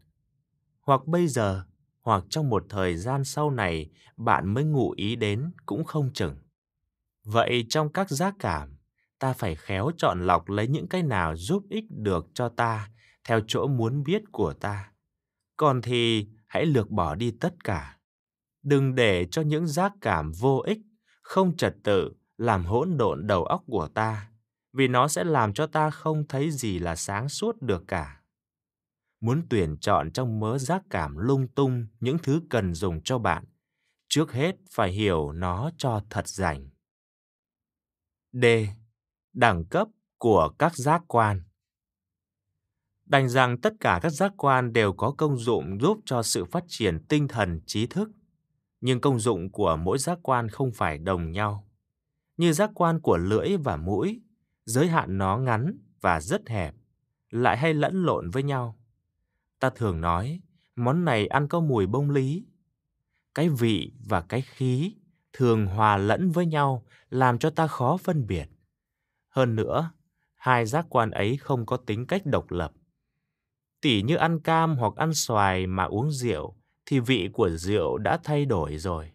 Hoặc bây giờ, hoặc trong một thời gian sau này, bạn mới ngụ ý đến cũng không chừng. Vậy trong các giác cảm, ta phải khéo chọn lọc lấy những cái nào giúp ích được cho ta theo chỗ muốn biết của ta còn thì hãy lược bỏ đi tất cả đừng để cho những giác cảm vô ích không trật tự làm hỗn độn đầu óc của ta vì nó sẽ làm cho ta không thấy gì là sáng suốt được cả muốn tuyển chọn trong mớ giác cảm lung tung những thứ cần dùng cho bạn trước hết phải hiểu nó cho thật rành d đẳng cấp của các giác quan. Đành rằng tất cả các giác quan đều có công dụng giúp cho sự phát triển tinh thần trí thức, nhưng công dụng của mỗi giác quan không phải đồng nhau. Như giác quan của lưỡi và mũi, giới hạn nó ngắn và rất hẹp, lại hay lẫn lộn với nhau. Ta thường nói, món này ăn có mùi bông lý. Cái vị và cái khí thường hòa lẫn với nhau làm cho ta khó phân biệt hơn nữa, hai giác quan ấy không có tính cách độc lập. Tỷ như ăn cam hoặc ăn xoài mà uống rượu thì vị của rượu đã thay đổi rồi.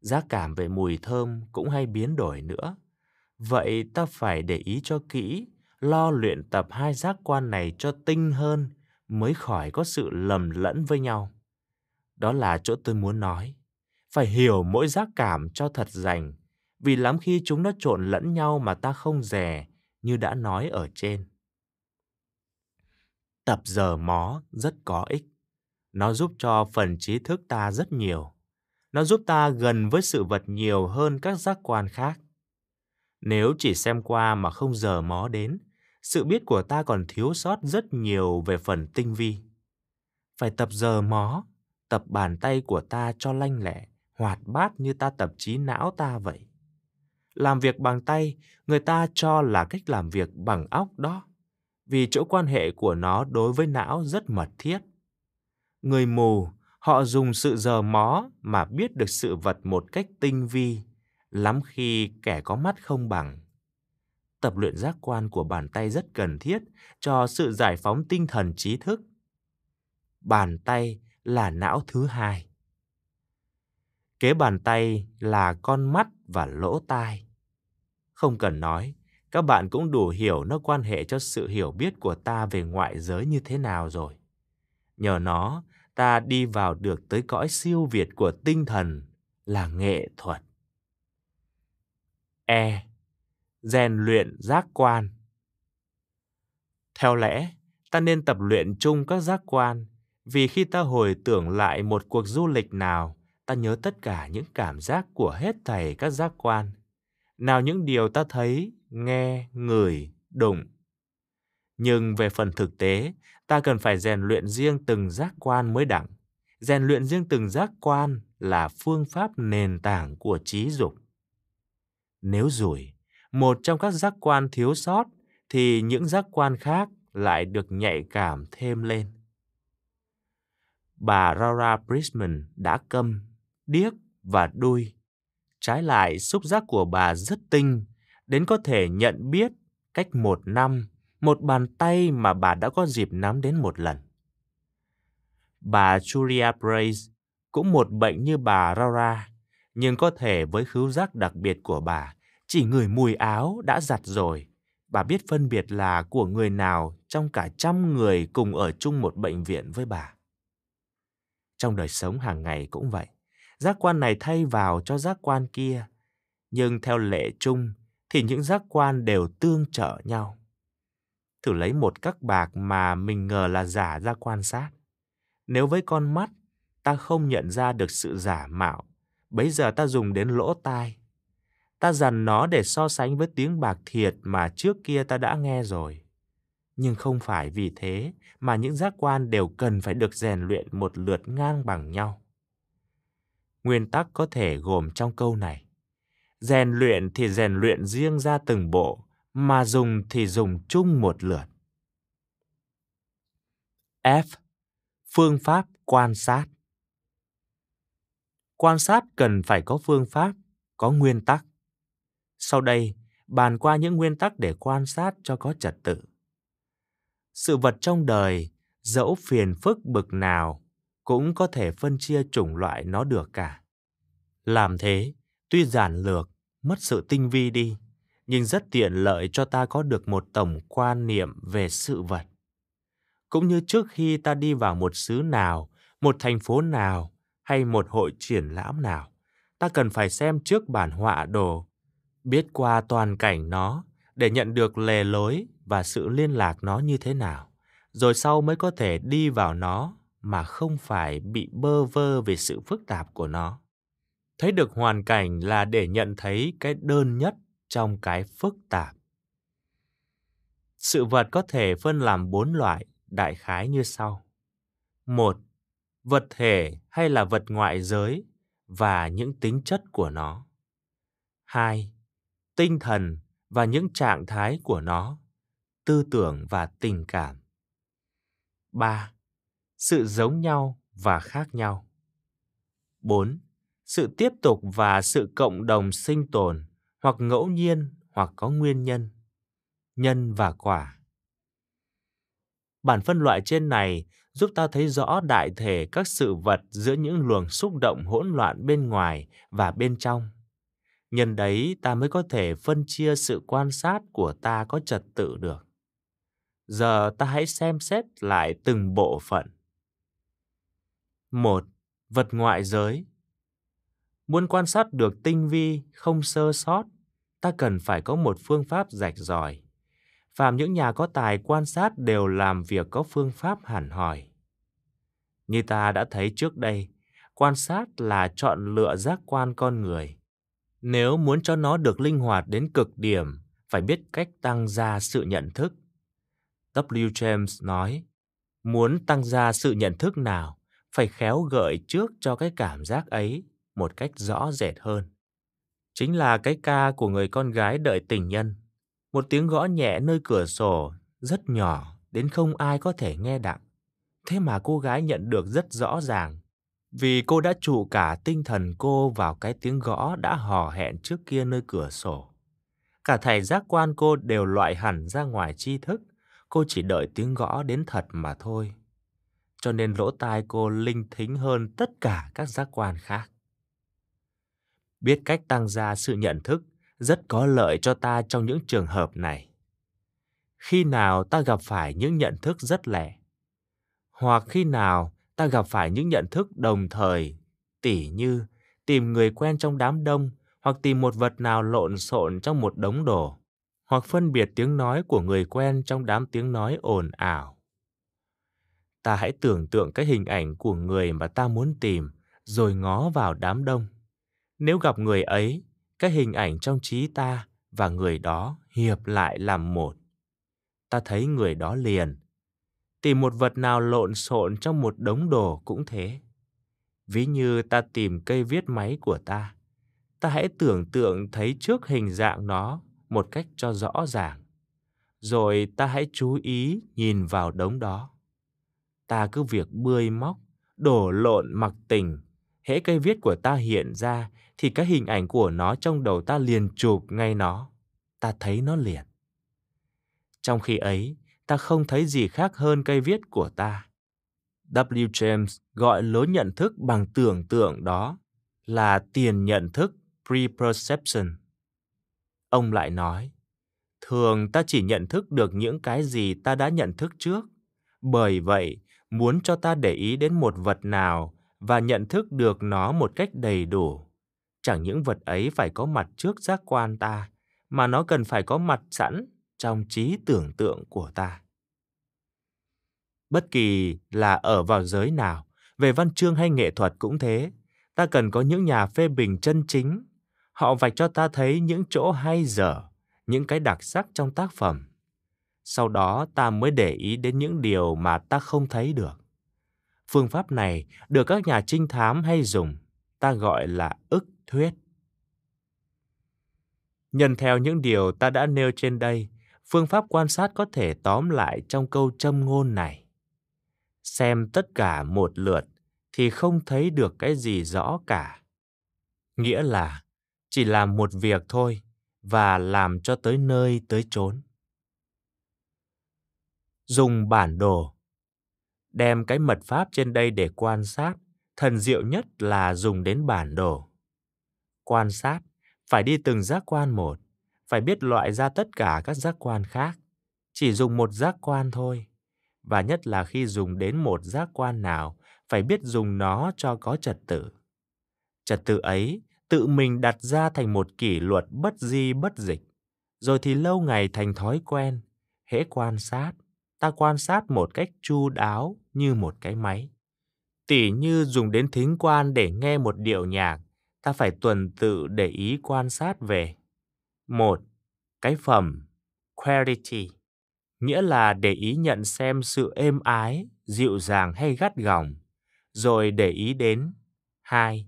Giác cảm về mùi thơm cũng hay biến đổi nữa. Vậy ta phải để ý cho kỹ, lo luyện tập hai giác quan này cho tinh hơn mới khỏi có sự lầm lẫn với nhau. Đó là chỗ tôi muốn nói. Phải hiểu mỗi giác cảm cho thật rành, vì lắm khi chúng nó trộn lẫn nhau mà ta không dè như đã nói ở trên. Tập giờ mó rất có ích. Nó giúp cho phần trí thức ta rất nhiều. Nó giúp ta gần với sự vật nhiều hơn các giác quan khác. Nếu chỉ xem qua mà không giờ mó đến, sự biết của ta còn thiếu sót rất nhiều về phần tinh vi. Phải tập giờ mó, tập bàn tay của ta cho lanh lẹ, hoạt bát như ta tập trí não ta vậy làm việc bằng tay người ta cho là cách làm việc bằng óc đó vì chỗ quan hệ của nó đối với não rất mật thiết người mù họ dùng sự giờ mó mà biết được sự vật một cách tinh vi lắm khi kẻ có mắt không bằng tập luyện giác quan của bàn tay rất cần thiết cho sự giải phóng tinh thần trí thức bàn tay là não thứ hai kế bàn tay là con mắt và lỗ tai. Không cần nói, các bạn cũng đủ hiểu nó quan hệ cho sự hiểu biết của ta về ngoại giới như thế nào rồi. Nhờ nó, ta đi vào được tới cõi siêu việt của tinh thần là nghệ thuật. E. Rèn luyện giác quan Theo lẽ, ta nên tập luyện chung các giác quan vì khi ta hồi tưởng lại một cuộc du lịch nào ta nhớ tất cả những cảm giác của hết thảy các giác quan. Nào những điều ta thấy, nghe, ngửi, đụng. Nhưng về phần thực tế, ta cần phải rèn luyện riêng từng giác quan mới đẳng. Rèn luyện riêng từng giác quan là phương pháp nền tảng của trí dục. Nếu rủi, một trong các giác quan thiếu sót, thì những giác quan khác lại được nhạy cảm thêm lên bà Rara Brisman đã câm điếc và đuôi Trái lại, xúc giác của bà rất tinh, đến có thể nhận biết cách một năm một bàn tay mà bà đã có dịp nắm đến một lần. Bà Julia Brace cũng một bệnh như bà Rara nhưng có thể với khứu giác đặc biệt của bà, chỉ người mùi áo đã giặt rồi. Bà biết phân biệt là của người nào trong cả trăm người cùng ở chung một bệnh viện với bà. Trong đời sống hàng ngày cũng vậy giác quan này thay vào cho giác quan kia nhưng theo lệ chung thì những giác quan đều tương trợ nhau thử lấy một các bạc mà mình ngờ là giả ra quan sát nếu với con mắt ta không nhận ra được sự giả mạo bấy giờ ta dùng đến lỗ tai ta dằn nó để so sánh với tiếng bạc thiệt mà trước kia ta đã nghe rồi nhưng không phải vì thế mà những giác quan đều cần phải được rèn luyện một lượt ngang bằng nhau nguyên tắc có thể gồm trong câu này. Rèn luyện thì rèn luyện riêng ra từng bộ, mà dùng thì dùng chung một lượt. F. Phương pháp quan sát Quan sát cần phải có phương pháp, có nguyên tắc. Sau đây, bàn qua những nguyên tắc để quan sát cho có trật tự. Sự vật trong đời, dẫu phiền phức bực nào, cũng có thể phân chia chủng loại nó được cả. Làm thế, tuy giản lược, mất sự tinh vi đi, nhưng rất tiện lợi cho ta có được một tổng quan niệm về sự vật. Cũng như trước khi ta đi vào một xứ nào, một thành phố nào hay một hội triển lãm nào, ta cần phải xem trước bản họa đồ, biết qua toàn cảnh nó để nhận được lề lối và sự liên lạc nó như thế nào, rồi sau mới có thể đi vào nó mà không phải bị bơ vơ về sự phức tạp của nó thấy được hoàn cảnh là để nhận thấy cái đơn nhất trong cái phức tạp sự vật có thể phân làm bốn loại đại khái như sau một vật thể hay là vật ngoại giới và những tính chất của nó hai tinh thần và những trạng thái của nó tư tưởng và tình cảm ba sự giống nhau và khác nhau. 4. Sự tiếp tục và sự cộng đồng sinh tồn hoặc ngẫu nhiên hoặc có nguyên nhân. Nhân và quả. Bản phân loại trên này giúp ta thấy rõ đại thể các sự vật giữa những luồng xúc động hỗn loạn bên ngoài và bên trong. Nhân đấy ta mới có thể phân chia sự quan sát của ta có trật tự được. Giờ ta hãy xem xét lại từng bộ phận 1. Vật ngoại giới Muốn quan sát được tinh vi, không sơ sót, ta cần phải có một phương pháp rạch giỏi. Phàm những nhà có tài quan sát đều làm việc có phương pháp hẳn hỏi. Như ta đã thấy trước đây, quan sát là chọn lựa giác quan con người. Nếu muốn cho nó được linh hoạt đến cực điểm, phải biết cách tăng ra sự nhận thức. W. James nói, muốn tăng ra sự nhận thức nào, phải khéo gợi trước cho cái cảm giác ấy một cách rõ rệt hơn. Chính là cái ca của người con gái đợi tình nhân. Một tiếng gõ nhẹ nơi cửa sổ, rất nhỏ, đến không ai có thể nghe đặng. Thế mà cô gái nhận được rất rõ ràng, vì cô đã trụ cả tinh thần cô vào cái tiếng gõ đã hò hẹn trước kia nơi cửa sổ. Cả thầy giác quan cô đều loại hẳn ra ngoài tri thức, cô chỉ đợi tiếng gõ đến thật mà thôi cho nên lỗ tai cô linh thính hơn tất cả các giác quan khác. Biết cách tăng ra sự nhận thức rất có lợi cho ta trong những trường hợp này. Khi nào ta gặp phải những nhận thức rất lẻ, hoặc khi nào ta gặp phải những nhận thức đồng thời, tỉ như tìm người quen trong đám đông hoặc tìm một vật nào lộn xộn trong một đống đồ, hoặc phân biệt tiếng nói của người quen trong đám tiếng nói ồn ào ta hãy tưởng tượng cái hình ảnh của người mà ta muốn tìm rồi ngó vào đám đông nếu gặp người ấy cái hình ảnh trong trí ta và người đó hiệp lại làm một ta thấy người đó liền tìm một vật nào lộn xộn trong một đống đồ cũng thế ví như ta tìm cây viết máy của ta ta hãy tưởng tượng thấy trước hình dạng nó một cách cho rõ ràng rồi ta hãy chú ý nhìn vào đống đó ta cứ việc bươi móc, đổ lộn mặc tình. Hễ cây viết của ta hiện ra thì cái hình ảnh của nó trong đầu ta liền chụp ngay nó. Ta thấy nó liền. Trong khi ấy, ta không thấy gì khác hơn cây viết của ta. W. James gọi lối nhận thức bằng tưởng tượng đó là tiền nhận thức pre perception Ông lại nói, thường ta chỉ nhận thức được những cái gì ta đã nhận thức trước. Bởi vậy, muốn cho ta để ý đến một vật nào và nhận thức được nó một cách đầy đủ. Chẳng những vật ấy phải có mặt trước giác quan ta, mà nó cần phải có mặt sẵn trong trí tưởng tượng của ta. Bất kỳ là ở vào giới nào, về văn chương hay nghệ thuật cũng thế, ta cần có những nhà phê bình chân chính. Họ vạch cho ta thấy những chỗ hay dở, những cái đặc sắc trong tác phẩm sau đó ta mới để ý đến những điều mà ta không thấy được. Phương pháp này được các nhà trinh thám hay dùng, ta gọi là ức thuyết. Nhân theo những điều ta đã nêu trên đây, phương pháp quan sát có thể tóm lại trong câu châm ngôn này. Xem tất cả một lượt thì không thấy được cái gì rõ cả. Nghĩa là chỉ làm một việc thôi và làm cho tới nơi tới chốn dùng bản đồ. Đem cái mật pháp trên đây để quan sát, thần diệu nhất là dùng đến bản đồ. Quan sát, phải đi từng giác quan một, phải biết loại ra tất cả các giác quan khác. Chỉ dùng một giác quan thôi. Và nhất là khi dùng đến một giác quan nào, phải biết dùng nó cho có trật tự. Trật tự ấy tự mình đặt ra thành một kỷ luật bất di bất dịch, rồi thì lâu ngày thành thói quen, hễ quan sát, ta quan sát một cách chu đáo như một cái máy. Tỉ như dùng đến thính quan để nghe một điệu nhạc, ta phải tuần tự để ý quan sát về. một Cái phẩm, quality, nghĩa là để ý nhận xem sự êm ái, dịu dàng hay gắt gỏng, rồi để ý đến. hai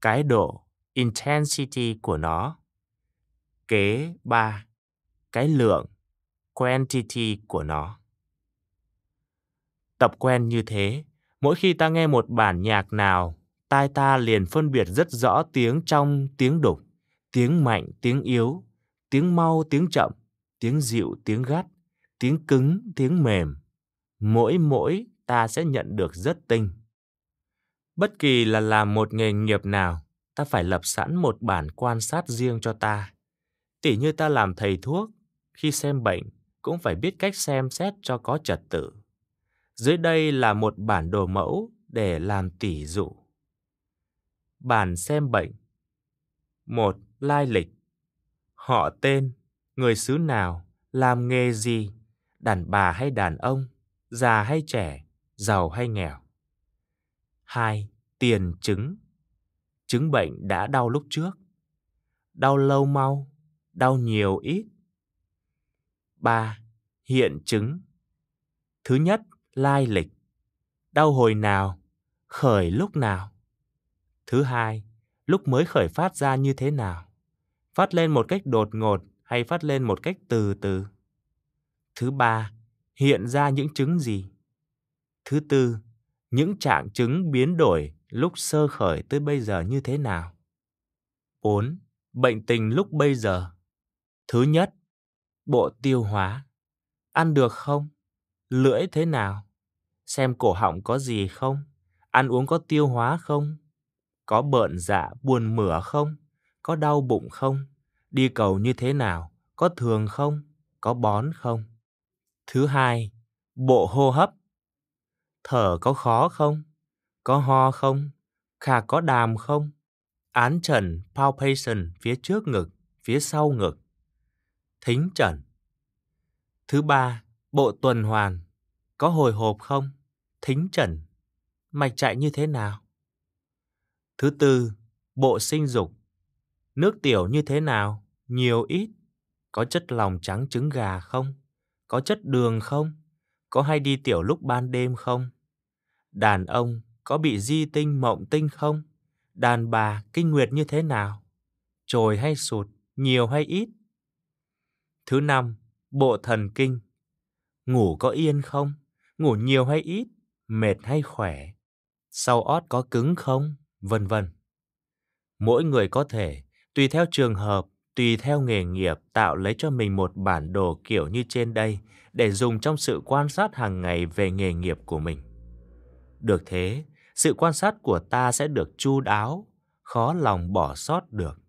Cái độ, intensity của nó. Kế ba Cái lượng, quantity của nó. Tập quen như thế, mỗi khi ta nghe một bản nhạc nào, tai ta liền phân biệt rất rõ tiếng trong, tiếng đục, tiếng mạnh, tiếng yếu, tiếng mau, tiếng chậm, tiếng dịu, tiếng gắt, tiếng cứng, tiếng mềm. Mỗi mỗi ta sẽ nhận được rất tinh. Bất kỳ là làm một nghề nghiệp nào, ta phải lập sẵn một bản quan sát riêng cho ta. Tỉ như ta làm thầy thuốc, khi xem bệnh cũng phải biết cách xem xét cho có trật tự. Dưới đây là một bản đồ mẫu để làm tỉ dụ. Bản xem bệnh một Lai lịch Họ tên, người xứ nào, làm nghề gì, đàn bà hay đàn ông, già hay trẻ, giàu hay nghèo. Hai, Tiền chứng Chứng bệnh đã đau lúc trước. Đau lâu mau, đau nhiều ít. Ba, Hiện chứng Thứ nhất lai lịch, đau hồi nào, khởi lúc nào. Thứ hai, lúc mới khởi phát ra như thế nào, phát lên một cách đột ngột hay phát lên một cách từ từ. Thứ ba, hiện ra những chứng gì. Thứ tư, những trạng chứng biến đổi lúc sơ khởi tới bây giờ như thế nào. 4. Bệnh tình lúc bây giờ. Thứ nhất, bộ tiêu hóa. Ăn được không? Lưỡi thế nào? xem cổ họng có gì không, ăn uống có tiêu hóa không, có bợn dạ buồn mửa không, có đau bụng không, đi cầu như thế nào, có thường không, có bón không. Thứ hai, bộ hô hấp. Thở có khó không, có ho không, khạc có đàm không, án trần palpation phía trước ngực, phía sau ngực, thính trần. Thứ ba, bộ tuần hoàn. Có hồi hộp không? thính trần, mạch chạy như thế nào? Thứ tư, bộ sinh dục, nước tiểu như thế nào, nhiều ít, có chất lòng trắng trứng gà không, có chất đường không, có hay đi tiểu lúc ban đêm không? Đàn ông có bị di tinh mộng tinh không? Đàn bà kinh nguyệt như thế nào? Trồi hay sụt, nhiều hay ít? Thứ năm, bộ thần kinh. Ngủ có yên không? Ngủ nhiều hay ít? mệt hay khỏe, sau ót có cứng không, vân vân. Mỗi người có thể, tùy theo trường hợp, tùy theo nghề nghiệp tạo lấy cho mình một bản đồ kiểu như trên đây để dùng trong sự quan sát hàng ngày về nghề nghiệp của mình. Được thế, sự quan sát của ta sẽ được chu đáo, khó lòng bỏ sót được.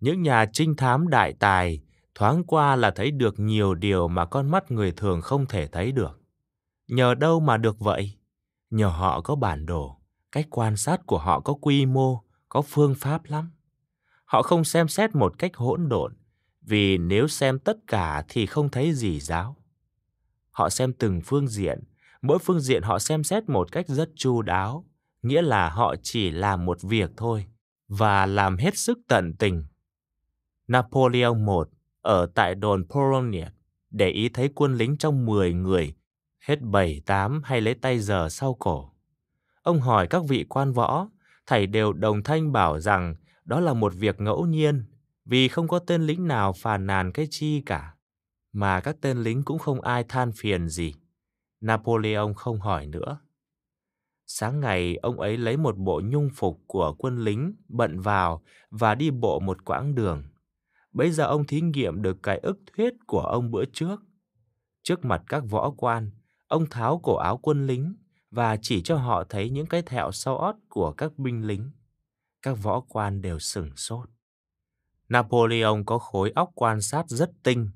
Những nhà trinh thám đại tài thoáng qua là thấy được nhiều điều mà con mắt người thường không thể thấy được. Nhờ đâu mà được vậy? Nhờ họ có bản đồ, cách quan sát của họ có quy mô, có phương pháp lắm. Họ không xem xét một cách hỗn độn, vì nếu xem tất cả thì không thấy gì giáo. Họ xem từng phương diện, mỗi phương diện họ xem xét một cách rất chu đáo, nghĩa là họ chỉ làm một việc thôi và làm hết sức tận tình. Napoleon I ở tại đồn Polonia để ý thấy quân lính trong 10 người hết bảy tám hay lấy tay giờ sau cổ. Ông hỏi các vị quan võ, thầy đều đồng thanh bảo rằng đó là một việc ngẫu nhiên, vì không có tên lính nào phàn nàn cái chi cả, mà các tên lính cũng không ai than phiền gì. Napoleon không hỏi nữa. Sáng ngày, ông ấy lấy một bộ nhung phục của quân lính, bận vào và đi bộ một quãng đường. Bây giờ ông thí nghiệm được cái ức thuyết của ông bữa trước. Trước mặt các võ quan, Ông tháo cổ áo quân lính và chỉ cho họ thấy những cái thẹo sau ót của các binh lính. Các võ quan đều sửng sốt. Napoleon có khối óc quan sát rất tinh.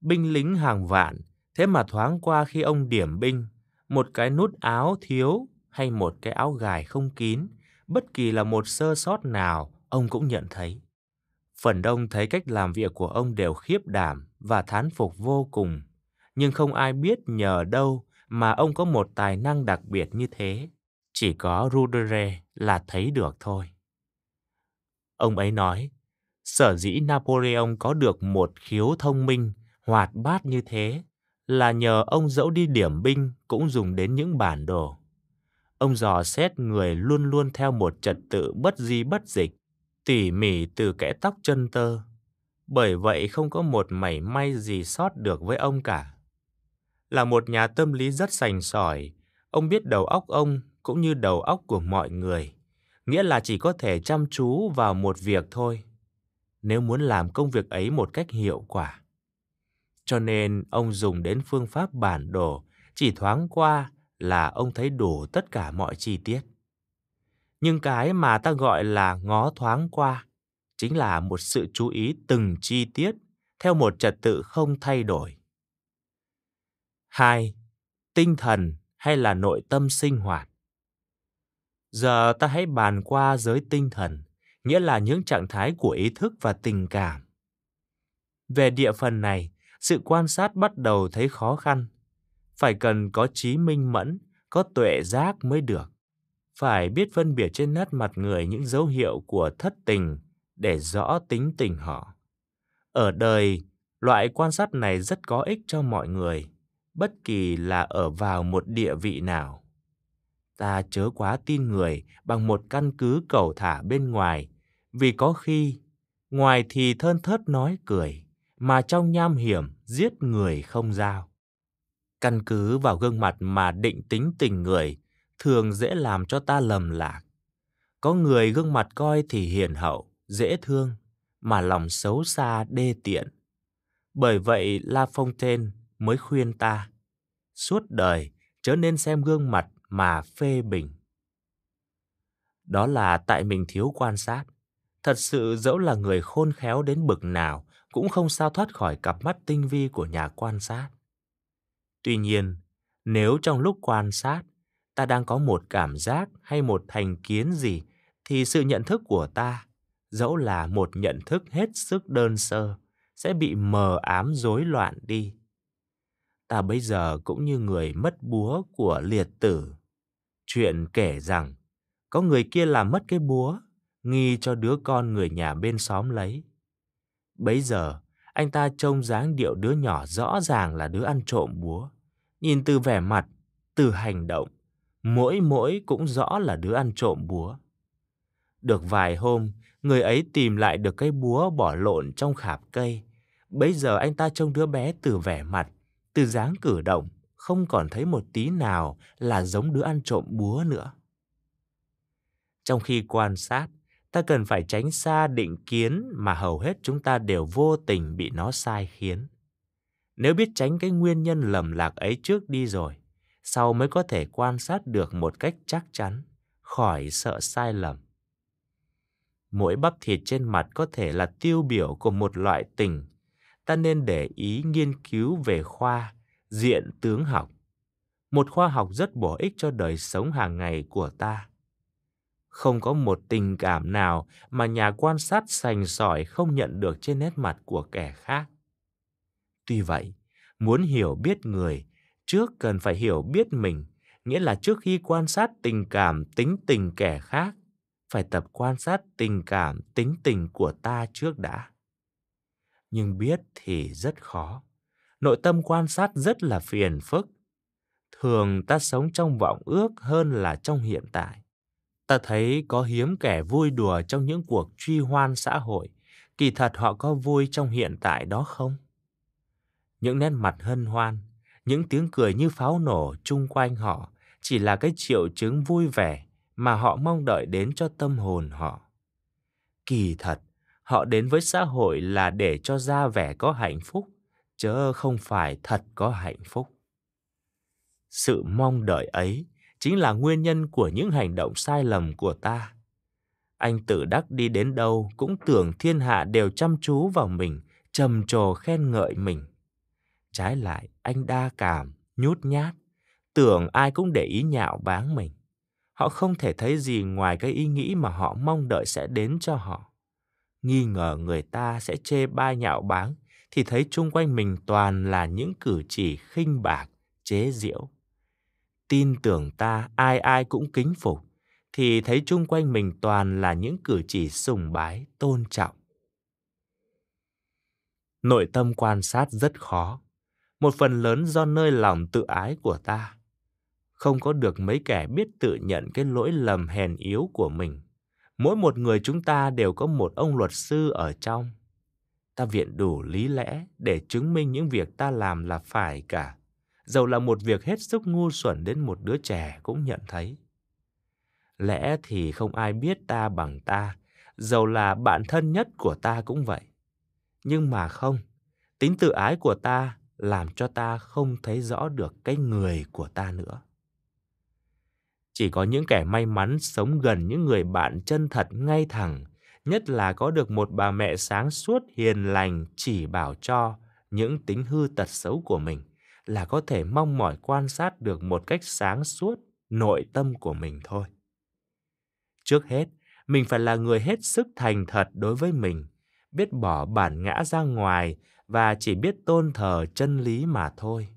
Binh lính hàng vạn, thế mà thoáng qua khi ông điểm binh, một cái nút áo thiếu hay một cái áo gài không kín, bất kỳ là một sơ sót nào, ông cũng nhận thấy. Phần đông thấy cách làm việc của ông đều khiếp đảm và thán phục vô cùng, nhưng không ai biết nhờ đâu mà ông có một tài năng đặc biệt như thế. Chỉ có Rudere là thấy được thôi. Ông ấy nói, sở dĩ Napoleon có được một khiếu thông minh, hoạt bát như thế là nhờ ông dẫu đi điểm binh cũng dùng đến những bản đồ. Ông dò xét người luôn luôn theo một trật tự bất di bất dịch, tỉ mỉ từ kẽ tóc chân tơ. Bởi vậy không có một mảy may gì sót được với ông cả là một nhà tâm lý rất sành sỏi, ông biết đầu óc ông cũng như đầu óc của mọi người, nghĩa là chỉ có thể chăm chú vào một việc thôi, nếu muốn làm công việc ấy một cách hiệu quả. Cho nên ông dùng đến phương pháp bản đồ, chỉ thoáng qua là ông thấy đủ tất cả mọi chi tiết. Nhưng cái mà ta gọi là ngó thoáng qua chính là một sự chú ý từng chi tiết theo một trật tự không thay đổi hai Tinh thần hay là nội tâm sinh hoạt. Giờ ta hãy bàn qua giới tinh thần, nghĩa là những trạng thái của ý thức và tình cảm. Về địa phần này, sự quan sát bắt đầu thấy khó khăn. Phải cần có trí minh mẫn, có tuệ giác mới được. Phải biết phân biệt trên nét mặt người những dấu hiệu của thất tình để rõ tính tình họ. Ở đời, loại quan sát này rất có ích cho mọi người bất kỳ là ở vào một địa vị nào. Ta chớ quá tin người bằng một căn cứ cầu thả bên ngoài, vì có khi ngoài thì thân thớt nói cười, mà trong nham hiểm giết người không giao. Căn cứ vào gương mặt mà định tính tình người thường dễ làm cho ta lầm lạc. Có người gương mặt coi thì hiền hậu, dễ thương, mà lòng xấu xa đê tiện. Bởi vậy La Fontaine mới khuyên ta suốt đời chớ nên xem gương mặt mà phê bình đó là tại mình thiếu quan sát thật sự dẫu là người khôn khéo đến bực nào cũng không sao thoát khỏi cặp mắt tinh vi của nhà quan sát tuy nhiên nếu trong lúc quan sát ta đang có một cảm giác hay một thành kiến gì thì sự nhận thức của ta dẫu là một nhận thức hết sức đơn sơ sẽ bị mờ ám rối loạn đi ta bây giờ cũng như người mất búa của liệt tử. Chuyện kể rằng, có người kia làm mất cái búa, nghi cho đứa con người nhà bên xóm lấy. Bấy giờ, anh ta trông dáng điệu đứa nhỏ rõ ràng là đứa ăn trộm búa. Nhìn từ vẻ mặt, từ hành động, mỗi mỗi cũng rõ là đứa ăn trộm búa. Được vài hôm, người ấy tìm lại được cái búa bỏ lộn trong khạp cây. bây giờ anh ta trông đứa bé từ vẻ mặt từ dáng cử động không còn thấy một tí nào là giống đứa ăn trộm búa nữa. Trong khi quan sát, ta cần phải tránh xa định kiến mà hầu hết chúng ta đều vô tình bị nó sai khiến. Nếu biết tránh cái nguyên nhân lầm lạc ấy trước đi rồi, sau mới có thể quan sát được một cách chắc chắn, khỏi sợ sai lầm. Mỗi bắp thịt trên mặt có thể là tiêu biểu của một loại tình ta nên để ý nghiên cứu về khoa diện tướng học, một khoa học rất bổ ích cho đời sống hàng ngày của ta. Không có một tình cảm nào mà nhà quan sát sành sỏi không nhận được trên nét mặt của kẻ khác. Tuy vậy, muốn hiểu biết người, trước cần phải hiểu biết mình, nghĩa là trước khi quan sát tình cảm tính tình kẻ khác, phải tập quan sát tình cảm tính tình của ta trước đã nhưng biết thì rất khó. Nội tâm quan sát rất là phiền phức. Thường ta sống trong vọng ước hơn là trong hiện tại. Ta thấy có hiếm kẻ vui đùa trong những cuộc truy hoan xã hội, kỳ thật họ có vui trong hiện tại đó không? Những nét mặt hân hoan, những tiếng cười như pháo nổ chung quanh họ chỉ là cái triệu chứng vui vẻ mà họ mong đợi đến cho tâm hồn họ. Kỳ thật, Họ đến với xã hội là để cho ra vẻ có hạnh phúc, chớ không phải thật có hạnh phúc. Sự mong đợi ấy chính là nguyên nhân của những hành động sai lầm của ta. Anh tự đắc đi đến đâu cũng tưởng thiên hạ đều chăm chú vào mình, trầm trồ khen ngợi mình. Trái lại, anh đa cảm, nhút nhát, tưởng ai cũng để ý nhạo báng mình. Họ không thể thấy gì ngoài cái ý nghĩ mà họ mong đợi sẽ đến cho họ nghi ngờ người ta sẽ chê ba nhạo báng, thì thấy chung quanh mình toàn là những cử chỉ khinh bạc, chế giễu. Tin tưởng ta ai ai cũng kính phục, thì thấy chung quanh mình toàn là những cử chỉ sùng bái, tôn trọng. Nội tâm quan sát rất khó, một phần lớn do nơi lòng tự ái của ta. Không có được mấy kẻ biết tự nhận cái lỗi lầm hèn yếu của mình mỗi một người chúng ta đều có một ông luật sư ở trong ta viện đủ lý lẽ để chứng minh những việc ta làm là phải cả dầu là một việc hết sức ngu xuẩn đến một đứa trẻ cũng nhận thấy lẽ thì không ai biết ta bằng ta dầu là bạn thân nhất của ta cũng vậy nhưng mà không tính tự ái của ta làm cho ta không thấy rõ được cái người của ta nữa chỉ có những kẻ may mắn sống gần những người bạn chân thật ngay thẳng, nhất là có được một bà mẹ sáng suốt hiền lành chỉ bảo cho những tính hư tật xấu của mình là có thể mong mỏi quan sát được một cách sáng suốt nội tâm của mình thôi. Trước hết, mình phải là người hết sức thành thật đối với mình, biết bỏ bản ngã ra ngoài và chỉ biết tôn thờ chân lý mà thôi.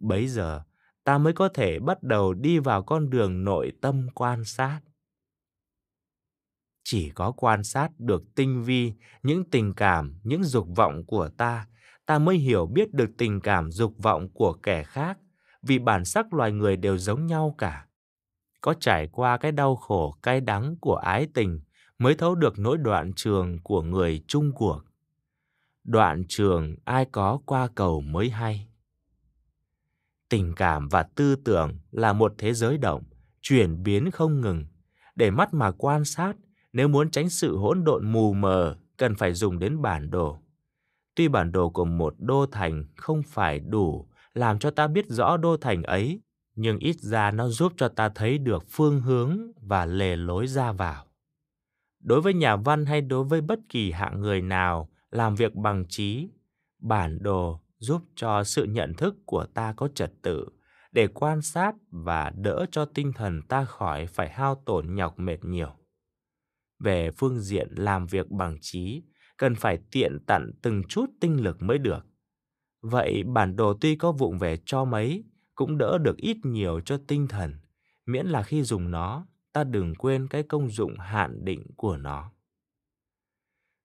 Bấy giờ, ta mới có thể bắt đầu đi vào con đường nội tâm quan sát chỉ có quan sát được tinh vi những tình cảm những dục vọng của ta ta mới hiểu biết được tình cảm dục vọng của kẻ khác vì bản sắc loài người đều giống nhau cả có trải qua cái đau khổ cay đắng của ái tình mới thấu được nỗi đoạn trường của người chung cuộc đoạn trường ai có qua cầu mới hay Tình cảm và tư tưởng là một thế giới động, chuyển biến không ngừng. Để mắt mà quan sát, nếu muốn tránh sự hỗn độn mù mờ, cần phải dùng đến bản đồ. Tuy bản đồ của một đô thành không phải đủ làm cho ta biết rõ đô thành ấy, nhưng ít ra nó giúp cho ta thấy được phương hướng và lề lối ra vào. Đối với nhà văn hay đối với bất kỳ hạng người nào làm việc bằng trí, bản đồ giúp cho sự nhận thức của ta có trật tự để quan sát và đỡ cho tinh thần ta khỏi phải hao tổn nhọc mệt nhiều. Về phương diện làm việc bằng trí, cần phải tiện tận từng chút tinh lực mới được. Vậy bản đồ tuy có vụng về cho mấy, cũng đỡ được ít nhiều cho tinh thần, miễn là khi dùng nó, ta đừng quên cái công dụng hạn định của nó.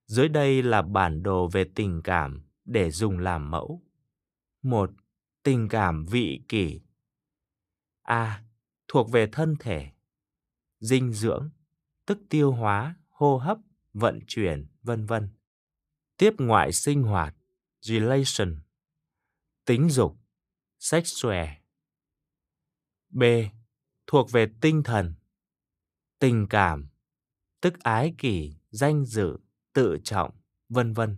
Dưới đây là bản đồ về tình cảm để dùng làm mẫu. Một, tình cảm vị kỷ. A. Thuộc về thân thể. Dinh dưỡng, tức tiêu hóa, hô hấp, vận chuyển, vân vân. Tiếp ngoại sinh hoạt, relation. Tính dục, sexual. B. Thuộc về tinh thần. Tình cảm, tức ái kỷ, danh dự, tự trọng, vân vân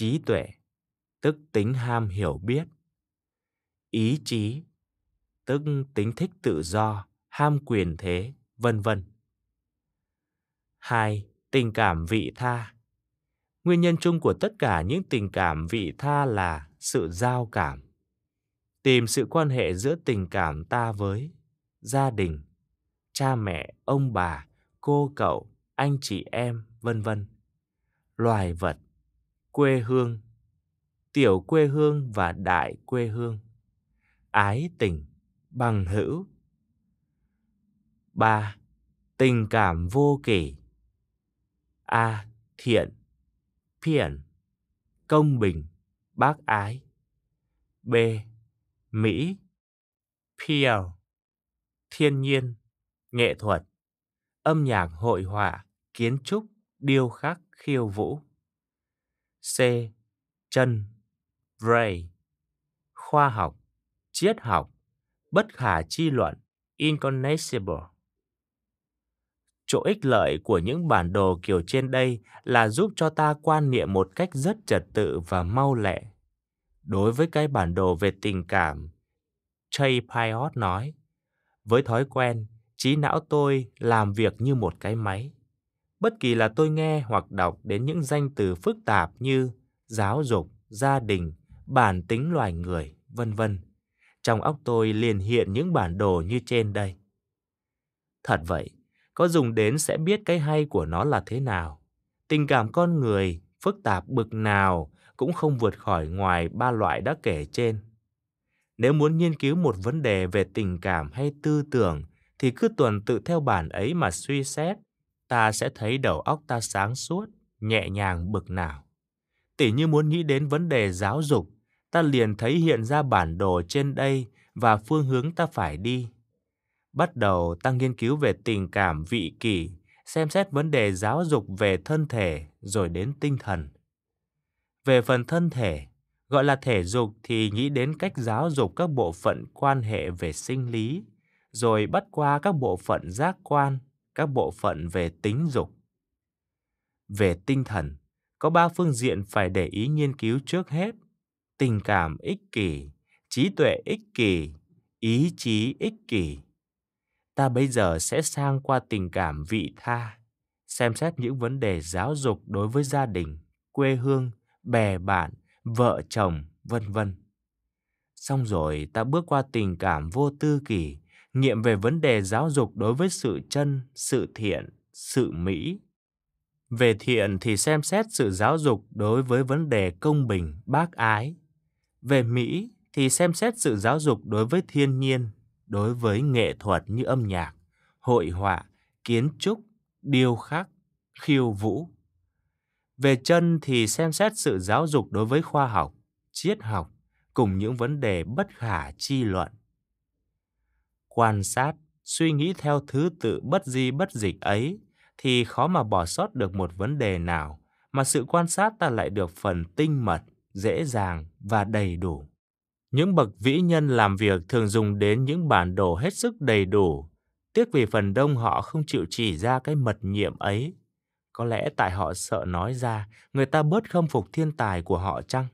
trí tuệ tức tính ham hiểu biết ý chí tức tính thích tự do ham quyền thế vân vân hai tình cảm vị tha nguyên nhân chung của tất cả những tình cảm vị tha là sự giao cảm tìm sự quan hệ giữa tình cảm ta với gia đình cha mẹ ông bà cô cậu anh chị em vân vân loài vật quê hương tiểu quê hương và đại quê hương ái tình bằng hữu ba tình cảm vô kỷ a à, thiện phiền công bình bác ái b mỹ pier thiên nhiên nghệ thuật âm nhạc hội họa kiến trúc điêu khắc khiêu vũ C. Chân Bray Khoa học Triết học Bất khả chi luận Inconceivable Chỗ ích lợi của những bản đồ kiểu trên đây là giúp cho ta quan niệm một cách rất trật tự và mau lẹ. Đối với cái bản đồ về tình cảm, Jay Piot nói, với thói quen, trí não tôi làm việc như một cái máy bất kỳ là tôi nghe hoặc đọc đến những danh từ phức tạp như giáo dục, gia đình, bản tính loài người, vân vân. Trong óc tôi liền hiện những bản đồ như trên đây. Thật vậy, có dùng đến sẽ biết cái hay của nó là thế nào. Tình cảm con người phức tạp bực nào cũng không vượt khỏi ngoài ba loại đã kể trên. Nếu muốn nghiên cứu một vấn đề về tình cảm hay tư tưởng thì cứ tuần tự theo bản ấy mà suy xét ta sẽ thấy đầu óc ta sáng suốt, nhẹ nhàng bực nào. Tỉ như muốn nghĩ đến vấn đề giáo dục, ta liền thấy hiện ra bản đồ trên đây và phương hướng ta phải đi. Bắt đầu ta nghiên cứu về tình cảm vị kỷ, xem xét vấn đề giáo dục về thân thể rồi đến tinh thần. Về phần thân thể, gọi là thể dục thì nghĩ đến cách giáo dục các bộ phận quan hệ về sinh lý, rồi bắt qua các bộ phận giác quan, các bộ phận về tính dục. Về tinh thần, có ba phương diện phải để ý nghiên cứu trước hết. Tình cảm ích kỷ, trí tuệ ích kỷ, ý chí ích kỷ. Ta bây giờ sẽ sang qua tình cảm vị tha, xem xét những vấn đề giáo dục đối với gia đình, quê hương, bè bạn, vợ chồng, vân vân. Xong rồi ta bước qua tình cảm vô tư kỷ, nghiệm về vấn đề giáo dục đối với sự chân, sự thiện, sự mỹ. Về thiện thì xem xét sự giáo dục đối với vấn đề công bình, bác ái. Về mỹ thì xem xét sự giáo dục đối với thiên nhiên, đối với nghệ thuật như âm nhạc, hội họa, kiến trúc, điêu khắc, khiêu vũ. Về chân thì xem xét sự giáo dục đối với khoa học, triết học cùng những vấn đề bất khả chi luận quan sát, suy nghĩ theo thứ tự bất di bất dịch ấy, thì khó mà bỏ sót được một vấn đề nào, mà sự quan sát ta lại được phần tinh mật, dễ dàng và đầy đủ. Những bậc vĩ nhân làm việc thường dùng đến những bản đồ hết sức đầy đủ, tiếc vì phần đông họ không chịu chỉ ra cái mật nhiệm ấy. Có lẽ tại họ sợ nói ra, người ta bớt khâm phục thiên tài của họ chăng?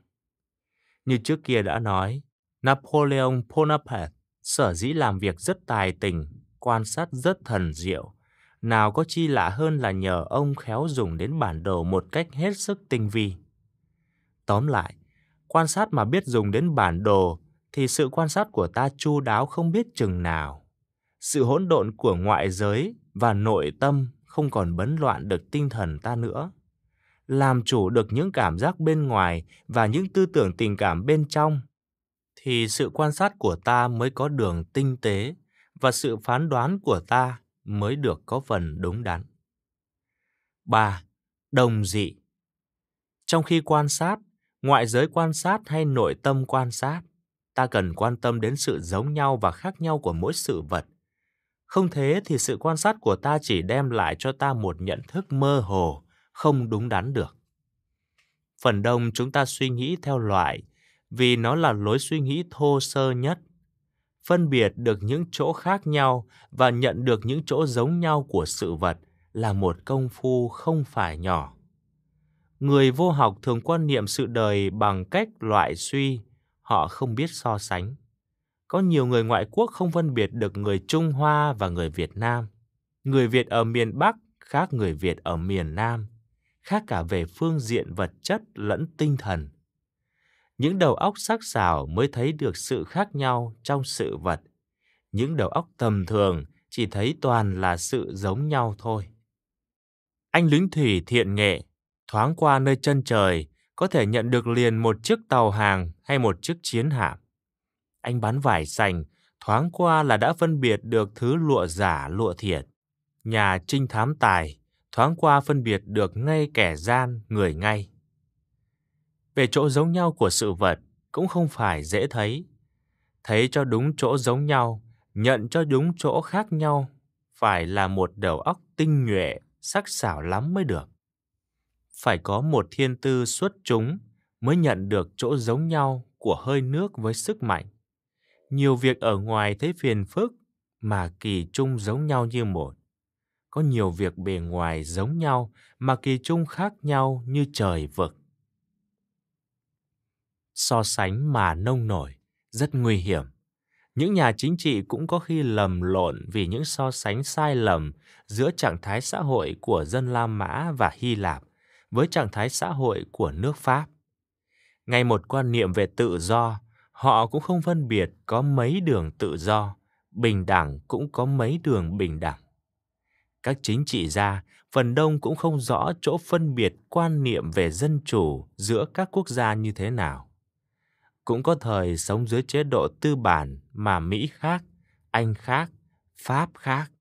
Như trước kia đã nói, Napoleon Bonaparte sở dĩ làm việc rất tài tình, quan sát rất thần diệu. Nào có chi lạ hơn là nhờ ông khéo dùng đến bản đồ một cách hết sức tinh vi. Tóm lại, quan sát mà biết dùng đến bản đồ thì sự quan sát của ta chu đáo không biết chừng nào. Sự hỗn độn của ngoại giới và nội tâm không còn bấn loạn được tinh thần ta nữa. Làm chủ được những cảm giác bên ngoài và những tư tưởng tình cảm bên trong thì sự quan sát của ta mới có đường tinh tế và sự phán đoán của ta mới được có phần đúng đắn. 3. Đồng dị Trong khi quan sát, ngoại giới quan sát hay nội tâm quan sát, ta cần quan tâm đến sự giống nhau và khác nhau của mỗi sự vật. Không thế thì sự quan sát của ta chỉ đem lại cho ta một nhận thức mơ hồ, không đúng đắn được. Phần đông chúng ta suy nghĩ theo loại, vì nó là lối suy nghĩ thô sơ nhất phân biệt được những chỗ khác nhau và nhận được những chỗ giống nhau của sự vật là một công phu không phải nhỏ người vô học thường quan niệm sự đời bằng cách loại suy họ không biết so sánh có nhiều người ngoại quốc không phân biệt được người trung hoa và người việt nam người việt ở miền bắc khác người việt ở miền nam khác cả về phương diện vật chất lẫn tinh thần những đầu óc sắc sảo mới thấy được sự khác nhau trong sự vật. Những đầu óc tầm thường chỉ thấy toàn là sự giống nhau thôi. Anh lính thủy thiện nghệ, thoáng qua nơi chân trời, có thể nhận được liền một chiếc tàu hàng hay một chiếc chiến hạm. Anh bán vải sành, thoáng qua là đã phân biệt được thứ lụa giả lụa thiệt. Nhà trinh thám tài, thoáng qua phân biệt được ngay kẻ gian người ngay về chỗ giống nhau của sự vật cũng không phải dễ thấy. Thấy cho đúng chỗ giống nhau, nhận cho đúng chỗ khác nhau, phải là một đầu óc tinh nhuệ, sắc sảo lắm mới được. Phải có một thiên tư xuất chúng mới nhận được chỗ giống nhau của hơi nước với sức mạnh. Nhiều việc ở ngoài thấy phiền phức mà kỳ chung giống nhau như một. Có nhiều việc bề ngoài giống nhau mà kỳ chung khác nhau như trời vực so sánh mà nông nổi, rất nguy hiểm. Những nhà chính trị cũng có khi lầm lộn vì những so sánh sai lầm giữa trạng thái xã hội của dân La Mã và Hy Lạp với trạng thái xã hội của nước Pháp. Ngay một quan niệm về tự do, họ cũng không phân biệt có mấy đường tự do, bình đẳng cũng có mấy đường bình đẳng. Các chính trị gia, phần đông cũng không rõ chỗ phân biệt quan niệm về dân chủ giữa các quốc gia như thế nào cũng có thời sống dưới chế độ tư bản mà Mỹ khác, Anh khác, Pháp khác.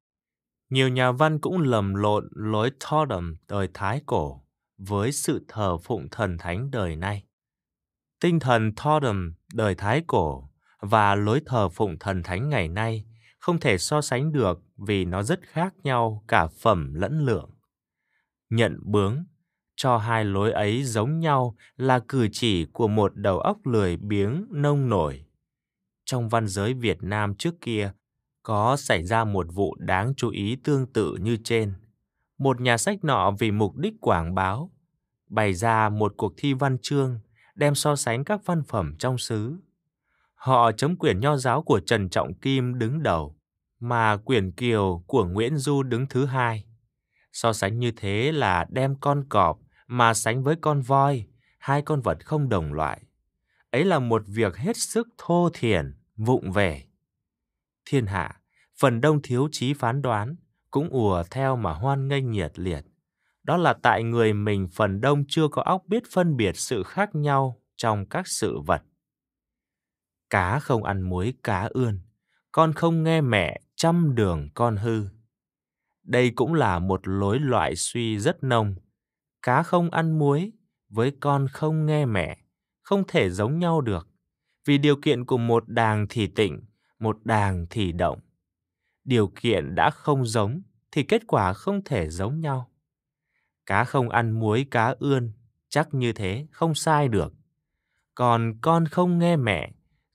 Nhiều nhà văn cũng lầm lộn lối Tottenham đời Thái cổ với sự thờ phụng thần thánh đời nay. Tinh thần Tottenham đời Thái cổ và lối thờ phụng thần thánh ngày nay không thể so sánh được vì nó rất khác nhau cả phẩm lẫn lượng. Nhận bướng cho hai lối ấy giống nhau là cử chỉ của một đầu óc lười biếng nông nổi. Trong văn giới Việt Nam trước kia, có xảy ra một vụ đáng chú ý tương tự như trên. Một nhà sách nọ vì mục đích quảng báo, bày ra một cuộc thi văn chương đem so sánh các văn phẩm trong xứ. Họ chấm quyển nho giáo của Trần Trọng Kim đứng đầu, mà quyển kiều của Nguyễn Du đứng thứ hai. So sánh như thế là đem con cọp mà sánh với con voi, hai con vật không đồng loại. Ấy là một việc hết sức thô thiển, vụng về. Thiên hạ, phần đông thiếu trí phán đoán, cũng ùa theo mà hoan nghênh nhiệt liệt. Đó là tại người mình phần đông chưa có óc biết phân biệt sự khác nhau trong các sự vật. Cá không ăn muối cá ươn, con không nghe mẹ trăm đường con hư. Đây cũng là một lối loại suy rất nông, Cá không ăn muối, với con không nghe mẹ, không thể giống nhau được, vì điều kiện của một đàng thì tịnh, một đàng thì động. Điều kiện đã không giống thì kết quả không thể giống nhau. Cá không ăn muối cá ươn, chắc như thế không sai được. Còn con không nghe mẹ,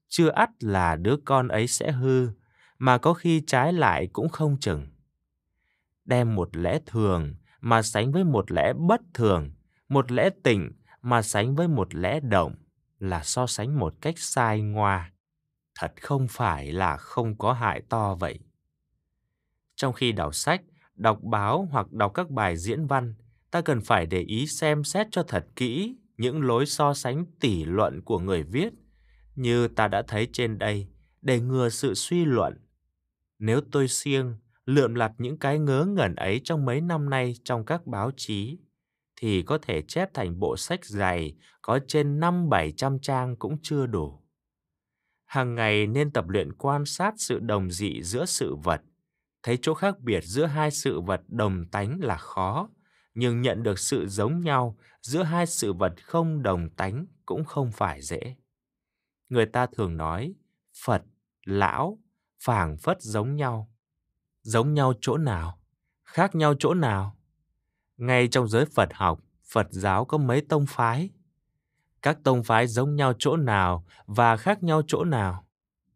chưa ắt là đứa con ấy sẽ hư, mà có khi trái lại cũng không chừng. Đem một lẽ thường, mà sánh với một lẽ bất thường, một lẽ tỉnh mà sánh với một lẽ động là so sánh một cách sai ngoa. Thật không phải là không có hại to vậy. Trong khi đọc sách, đọc báo hoặc đọc các bài diễn văn, ta cần phải để ý xem xét cho thật kỹ những lối so sánh tỷ luận của người viết như ta đã thấy trên đây để ngừa sự suy luận. Nếu tôi siêng lượm lặt những cái ngớ ngẩn ấy trong mấy năm nay trong các báo chí thì có thể chép thành bộ sách dày có trên năm bảy trăm trang cũng chưa đủ. Hàng ngày nên tập luyện quan sát sự đồng dị giữa sự vật. Thấy chỗ khác biệt giữa hai sự vật đồng tánh là khó, nhưng nhận được sự giống nhau giữa hai sự vật không đồng tánh cũng không phải dễ. Người ta thường nói Phật, Lão, phảng phất giống nhau. Giống nhau chỗ nào? Khác nhau chỗ nào? Ngay trong giới Phật học, Phật giáo có mấy tông phái? Các tông phái giống nhau chỗ nào và khác nhau chỗ nào?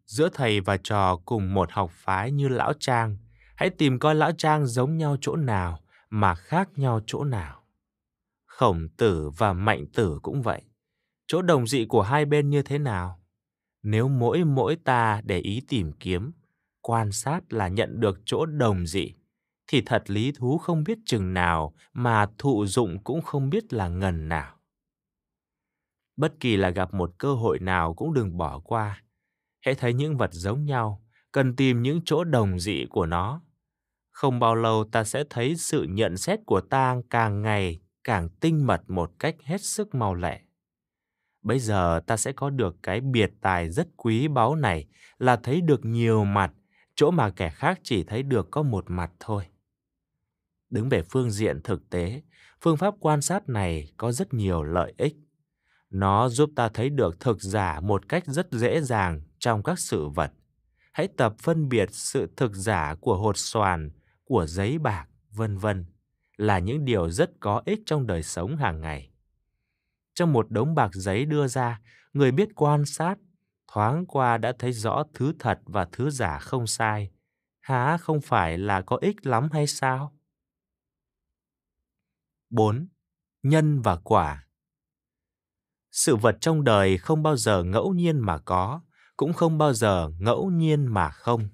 Giữa thầy và trò cùng một học phái như Lão Trang, hãy tìm coi Lão Trang giống nhau chỗ nào mà khác nhau chỗ nào. Khổng tử và mạnh tử cũng vậy. Chỗ đồng dị của hai bên như thế nào? Nếu mỗi mỗi ta để ý tìm kiếm quan sát là nhận được chỗ đồng dị thì thật lý thú không biết chừng nào mà thụ dụng cũng không biết là ngần nào bất kỳ là gặp một cơ hội nào cũng đừng bỏ qua hãy thấy những vật giống nhau cần tìm những chỗ đồng dị của nó không bao lâu ta sẽ thấy sự nhận xét của ta càng ngày càng tinh mật một cách hết sức mau lẹ bấy giờ ta sẽ có được cái biệt tài rất quý báu này là thấy được nhiều mặt chỗ mà kẻ khác chỉ thấy được có một mặt thôi. Đứng về phương diện thực tế, phương pháp quan sát này có rất nhiều lợi ích. Nó giúp ta thấy được thực giả một cách rất dễ dàng trong các sự vật. Hãy tập phân biệt sự thực giả của hột xoàn, của giấy bạc, vân vân là những điều rất có ích trong đời sống hàng ngày. Trong một đống bạc giấy đưa ra, người biết quan sát thoáng qua đã thấy rõ thứ thật và thứ giả không sai há không phải là có ích lắm hay sao 4. Nhân và quả Sự vật trong đời không bao giờ ngẫu nhiên mà có, cũng không bao giờ ngẫu nhiên mà không.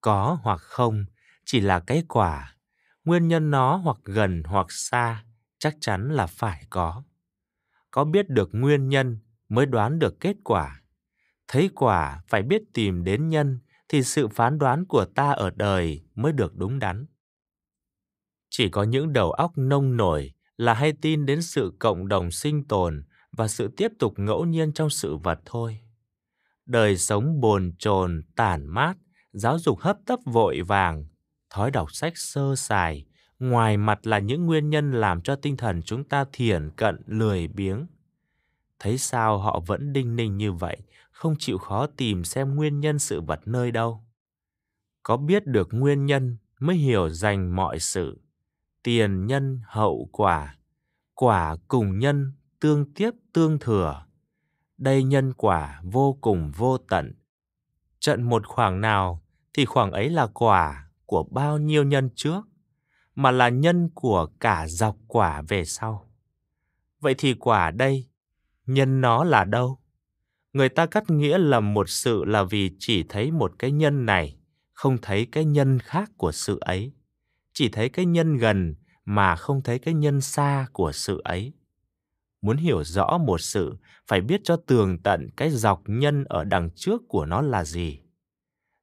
Có hoặc không chỉ là cái quả, nguyên nhân nó hoặc gần hoặc xa chắc chắn là phải có. Có biết được nguyên nhân mới đoán được kết quả thấy quả phải biết tìm đến nhân thì sự phán đoán của ta ở đời mới được đúng đắn. Chỉ có những đầu óc nông nổi là hay tin đến sự cộng đồng sinh tồn và sự tiếp tục ngẫu nhiên trong sự vật thôi. Đời sống bồn chồn, tản mát, giáo dục hấp tấp vội vàng, thói đọc sách sơ sài, ngoài mặt là những nguyên nhân làm cho tinh thần chúng ta thiển cận lười biếng. Thấy sao họ vẫn đinh ninh như vậy không chịu khó tìm xem nguyên nhân sự vật nơi đâu. Có biết được nguyên nhân mới hiểu dành mọi sự. Tiền nhân hậu quả, quả cùng nhân tương tiếp tương thừa. Đây nhân quả vô cùng vô tận. Trận một khoảng nào thì khoảng ấy là quả của bao nhiêu nhân trước, mà là nhân của cả dọc quả về sau. Vậy thì quả đây, nhân nó là đâu? người ta cắt nghĩa là một sự là vì chỉ thấy một cái nhân này không thấy cái nhân khác của sự ấy chỉ thấy cái nhân gần mà không thấy cái nhân xa của sự ấy muốn hiểu rõ một sự phải biết cho tường tận cái dọc nhân ở đằng trước của nó là gì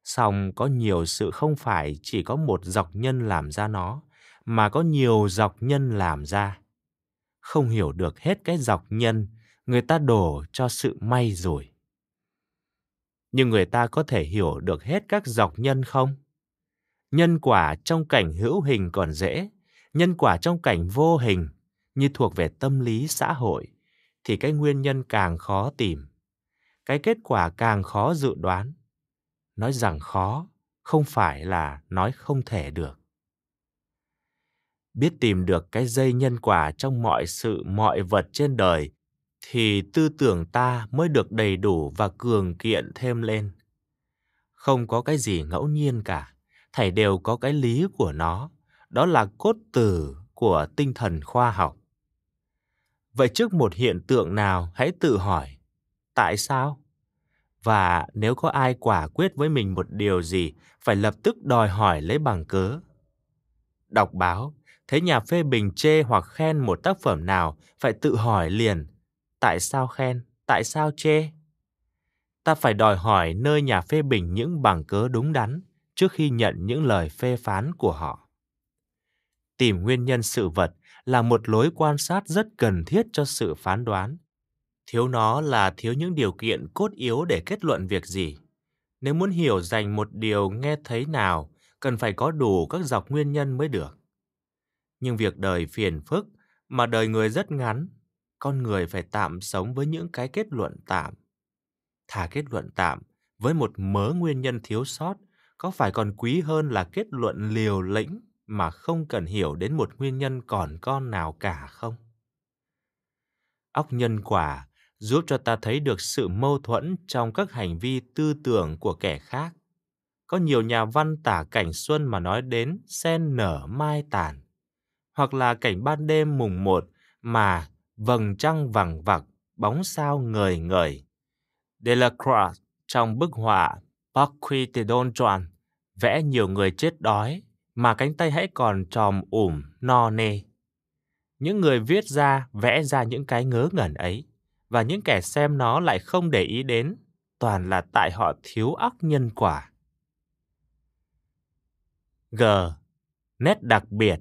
song có nhiều sự không phải chỉ có một dọc nhân làm ra nó mà có nhiều dọc nhân làm ra không hiểu được hết cái dọc nhân người ta đổ cho sự may rồi nhưng người ta có thể hiểu được hết các dọc nhân không nhân quả trong cảnh hữu hình còn dễ nhân quả trong cảnh vô hình như thuộc về tâm lý xã hội thì cái nguyên nhân càng khó tìm cái kết quả càng khó dự đoán nói rằng khó không phải là nói không thể được biết tìm được cái dây nhân quả trong mọi sự mọi vật trên đời thì tư tưởng ta mới được đầy đủ và cường kiện thêm lên. Không có cái gì ngẫu nhiên cả, thảy đều có cái lý của nó, đó là cốt tử của tinh thần khoa học. Vậy trước một hiện tượng nào hãy tự hỏi, tại sao? Và nếu có ai quả quyết với mình một điều gì, phải lập tức đòi hỏi lấy bằng cớ. Đọc báo, thấy nhà phê bình chê hoặc khen một tác phẩm nào, phải tự hỏi liền Tại sao khen? Tại sao chê? Ta phải đòi hỏi nơi nhà phê bình những bằng cớ đúng đắn trước khi nhận những lời phê phán của họ. Tìm nguyên nhân sự vật là một lối quan sát rất cần thiết cho sự phán đoán. Thiếu nó là thiếu những điều kiện cốt yếu để kết luận việc gì. Nếu muốn hiểu dành một điều nghe thấy nào, cần phải có đủ các dọc nguyên nhân mới được. Nhưng việc đời phiền phức mà đời người rất ngắn con người phải tạm sống với những cái kết luận tạm. Thà kết luận tạm với một mớ nguyên nhân thiếu sót có phải còn quý hơn là kết luận liều lĩnh mà không cần hiểu đến một nguyên nhân còn con nào cả không? Óc nhân quả giúp cho ta thấy được sự mâu thuẫn trong các hành vi tư tưởng của kẻ khác. Có nhiều nhà văn tả cảnh xuân mà nói đến sen nở mai tàn, hoặc là cảnh ban đêm mùng một mà vầng trăng vằng vặc, bóng sao ngời ngời. Delacroix trong bức họa Parquet de Don Juan vẽ nhiều người chết đói mà cánh tay hãy còn tròm ủm no nê. Những người viết ra vẽ ra những cái ngớ ngẩn ấy và những kẻ xem nó lại không để ý đến toàn là tại họ thiếu ác nhân quả. G. Nét đặc biệt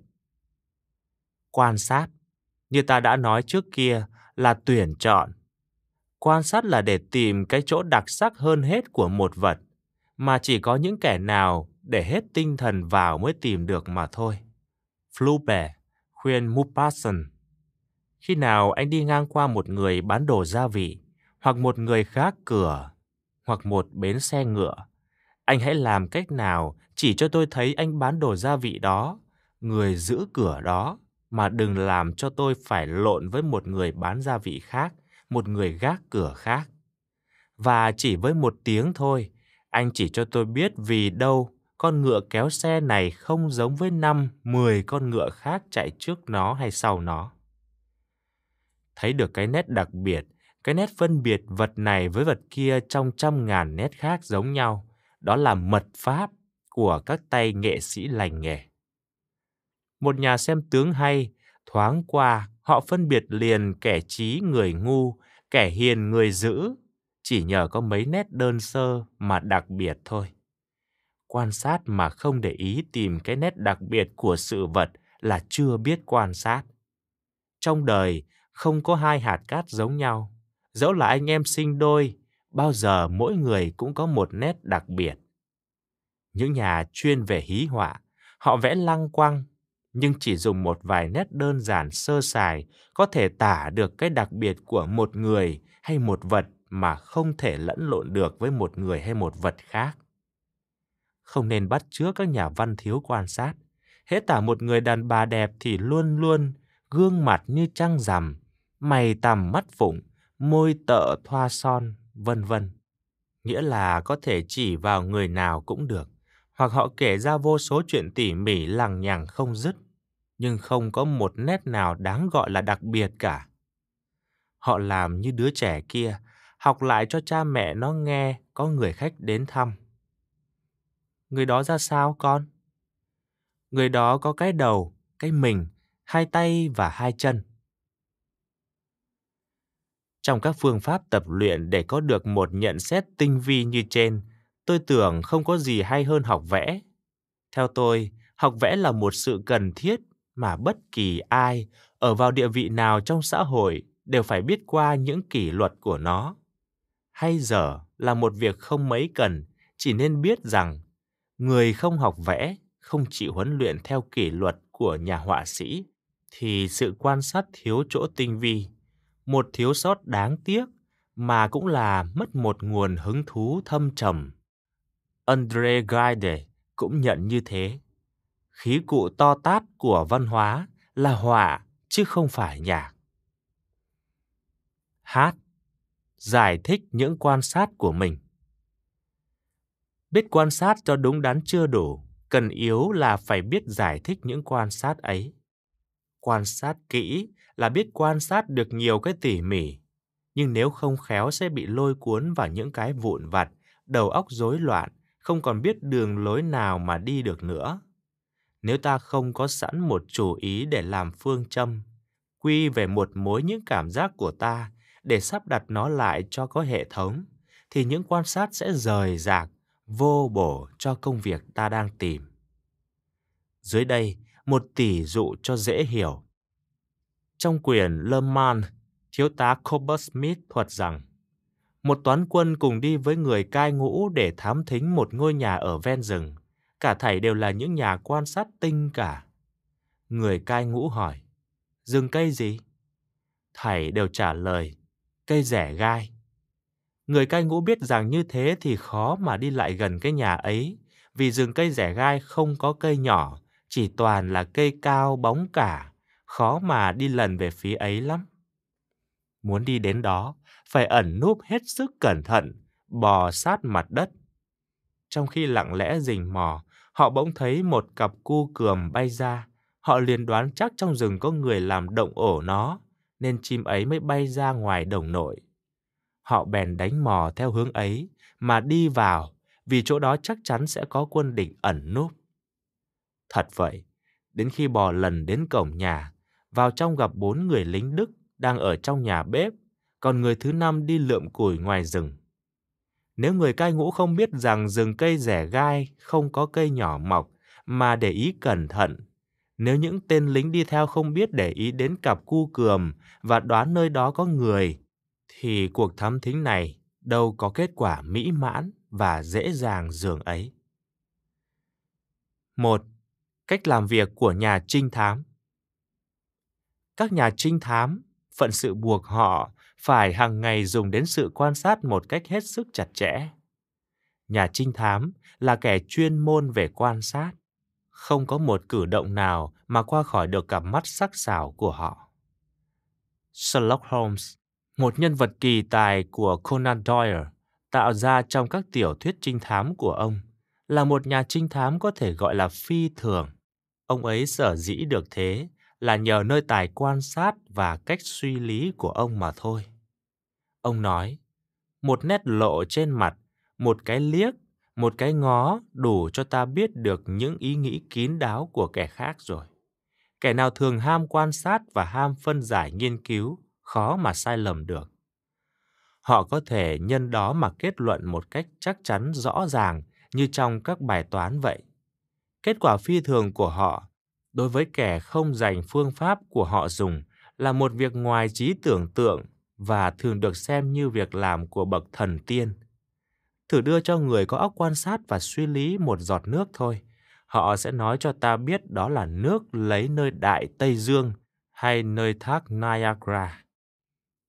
Quan sát như ta đã nói trước kia là tuyển chọn. Quan sát là để tìm cái chỗ đặc sắc hơn hết của một vật, mà chỉ có những kẻ nào để hết tinh thần vào mới tìm được mà thôi. Flaubert khuyên Maupassant. Khi nào anh đi ngang qua một người bán đồ gia vị, hoặc một người khác cửa, hoặc một bến xe ngựa, anh hãy làm cách nào chỉ cho tôi thấy anh bán đồ gia vị đó, người giữ cửa đó, mà đừng làm cho tôi phải lộn với một người bán gia vị khác, một người gác cửa khác. Và chỉ với một tiếng thôi, anh chỉ cho tôi biết vì đâu con ngựa kéo xe này không giống với năm, mười con ngựa khác chạy trước nó hay sau nó. Thấy được cái nét đặc biệt, cái nét phân biệt vật này với vật kia trong trăm ngàn nét khác giống nhau, đó là mật pháp của các tay nghệ sĩ lành nghề một nhà xem tướng hay, thoáng qua họ phân biệt liền kẻ trí người ngu, kẻ hiền người dữ, chỉ nhờ có mấy nét đơn sơ mà đặc biệt thôi. Quan sát mà không để ý tìm cái nét đặc biệt của sự vật là chưa biết quan sát. Trong đời không có hai hạt cát giống nhau, dẫu là anh em sinh đôi, bao giờ mỗi người cũng có một nét đặc biệt. Những nhà chuyên về hí họa, họ vẽ lăng quăng, nhưng chỉ dùng một vài nét đơn giản sơ sài có thể tả được cái đặc biệt của một người hay một vật mà không thể lẫn lộn được với một người hay một vật khác. Không nên bắt chước các nhà văn thiếu quan sát. Hết tả một người đàn bà đẹp thì luôn luôn gương mặt như trăng rằm, mày tằm mắt phụng, môi tợ thoa son, vân vân. Nghĩa là có thể chỉ vào người nào cũng được hoặc họ kể ra vô số chuyện tỉ mỉ lằng nhằng không dứt, nhưng không có một nét nào đáng gọi là đặc biệt cả. Họ làm như đứa trẻ kia, học lại cho cha mẹ nó nghe có người khách đến thăm. Người đó ra sao con? Người đó có cái đầu, cái mình, hai tay và hai chân. Trong các phương pháp tập luyện để có được một nhận xét tinh vi như trên, Tôi tưởng không có gì hay hơn học vẽ. Theo tôi, học vẽ là một sự cần thiết mà bất kỳ ai ở vào địa vị nào trong xã hội đều phải biết qua những kỷ luật của nó. Hay dở là một việc không mấy cần, chỉ nên biết rằng người không học vẽ, không chịu huấn luyện theo kỷ luật của nhà họa sĩ thì sự quan sát thiếu chỗ tinh vi, một thiếu sót đáng tiếc mà cũng là mất một nguồn hứng thú thâm trầm. Andre Gide cũng nhận như thế. Khí cụ to tát của văn hóa là họa chứ không phải nhạc. Hát giải thích những quan sát của mình. Biết quan sát cho đúng đắn chưa đủ, cần yếu là phải biết giải thích những quan sát ấy. Quan sát kỹ là biết quan sát được nhiều cái tỉ mỉ, nhưng nếu không khéo sẽ bị lôi cuốn vào những cái vụn vặt, đầu óc rối loạn không còn biết đường lối nào mà đi được nữa. Nếu ta không có sẵn một chủ ý để làm phương châm, quy về một mối những cảm giác của ta để sắp đặt nó lại cho có hệ thống, thì những quan sát sẽ rời rạc, vô bổ cho công việc ta đang tìm. Dưới đây, một tỷ dụ cho dễ hiểu. Trong quyển Le Man, thiếu tá Cobus Smith thuật rằng một toán quân cùng đi với người cai ngũ để thám thính một ngôi nhà ở ven rừng. Cả thảy đều là những nhà quan sát tinh cả. Người cai ngũ hỏi, rừng cây gì? Thảy đều trả lời, cây rẻ gai. Người cai ngũ biết rằng như thế thì khó mà đi lại gần cái nhà ấy, vì rừng cây rẻ gai không có cây nhỏ, chỉ toàn là cây cao bóng cả, khó mà đi lần về phía ấy lắm. Muốn đi đến đó, phải ẩn núp hết sức cẩn thận, bò sát mặt đất. Trong khi lặng lẽ rình mò, họ bỗng thấy một cặp cu cườm bay ra. Họ liền đoán chắc trong rừng có người làm động ổ nó, nên chim ấy mới bay ra ngoài đồng nội. Họ bèn đánh mò theo hướng ấy mà đi vào, vì chỗ đó chắc chắn sẽ có quân địch ẩn núp. Thật vậy, đến khi bò lần đến cổng nhà, vào trong gặp bốn người lính Đức đang ở trong nhà bếp còn người thứ năm đi lượm củi ngoài rừng. Nếu người cai ngũ không biết rằng rừng cây rẻ gai, không có cây nhỏ mọc, mà để ý cẩn thận, nếu những tên lính đi theo không biết để ý đến cặp cu cườm và đoán nơi đó có người, thì cuộc thám thính này đâu có kết quả mỹ mãn và dễ dàng dường ấy. một Cách làm việc của nhà trinh thám Các nhà trinh thám, phận sự buộc họ phải hàng ngày dùng đến sự quan sát một cách hết sức chặt chẽ. Nhà trinh thám là kẻ chuyên môn về quan sát, không có một cử động nào mà qua khỏi được cặp mắt sắc sảo của họ. Sherlock Holmes, một nhân vật kỳ tài của Conan Doyle, tạo ra trong các tiểu thuyết trinh thám của ông, là một nhà trinh thám có thể gọi là phi thường. Ông ấy sở dĩ được thế là nhờ nơi tài quan sát và cách suy lý của ông mà thôi. Ông nói, một nét lộ trên mặt, một cái liếc, một cái ngó đủ cho ta biết được những ý nghĩ kín đáo của kẻ khác rồi. Kẻ nào thường ham quan sát và ham phân giải nghiên cứu, khó mà sai lầm được. Họ có thể nhân đó mà kết luận một cách chắc chắn rõ ràng như trong các bài toán vậy. Kết quả phi thường của họ đối với kẻ không dành phương pháp của họ dùng là một việc ngoài trí tưởng tượng và thường được xem như việc làm của bậc thần tiên. Thử đưa cho người có óc quan sát và suy lý một giọt nước thôi. Họ sẽ nói cho ta biết đó là nước lấy nơi Đại Tây Dương hay nơi thác Niagara.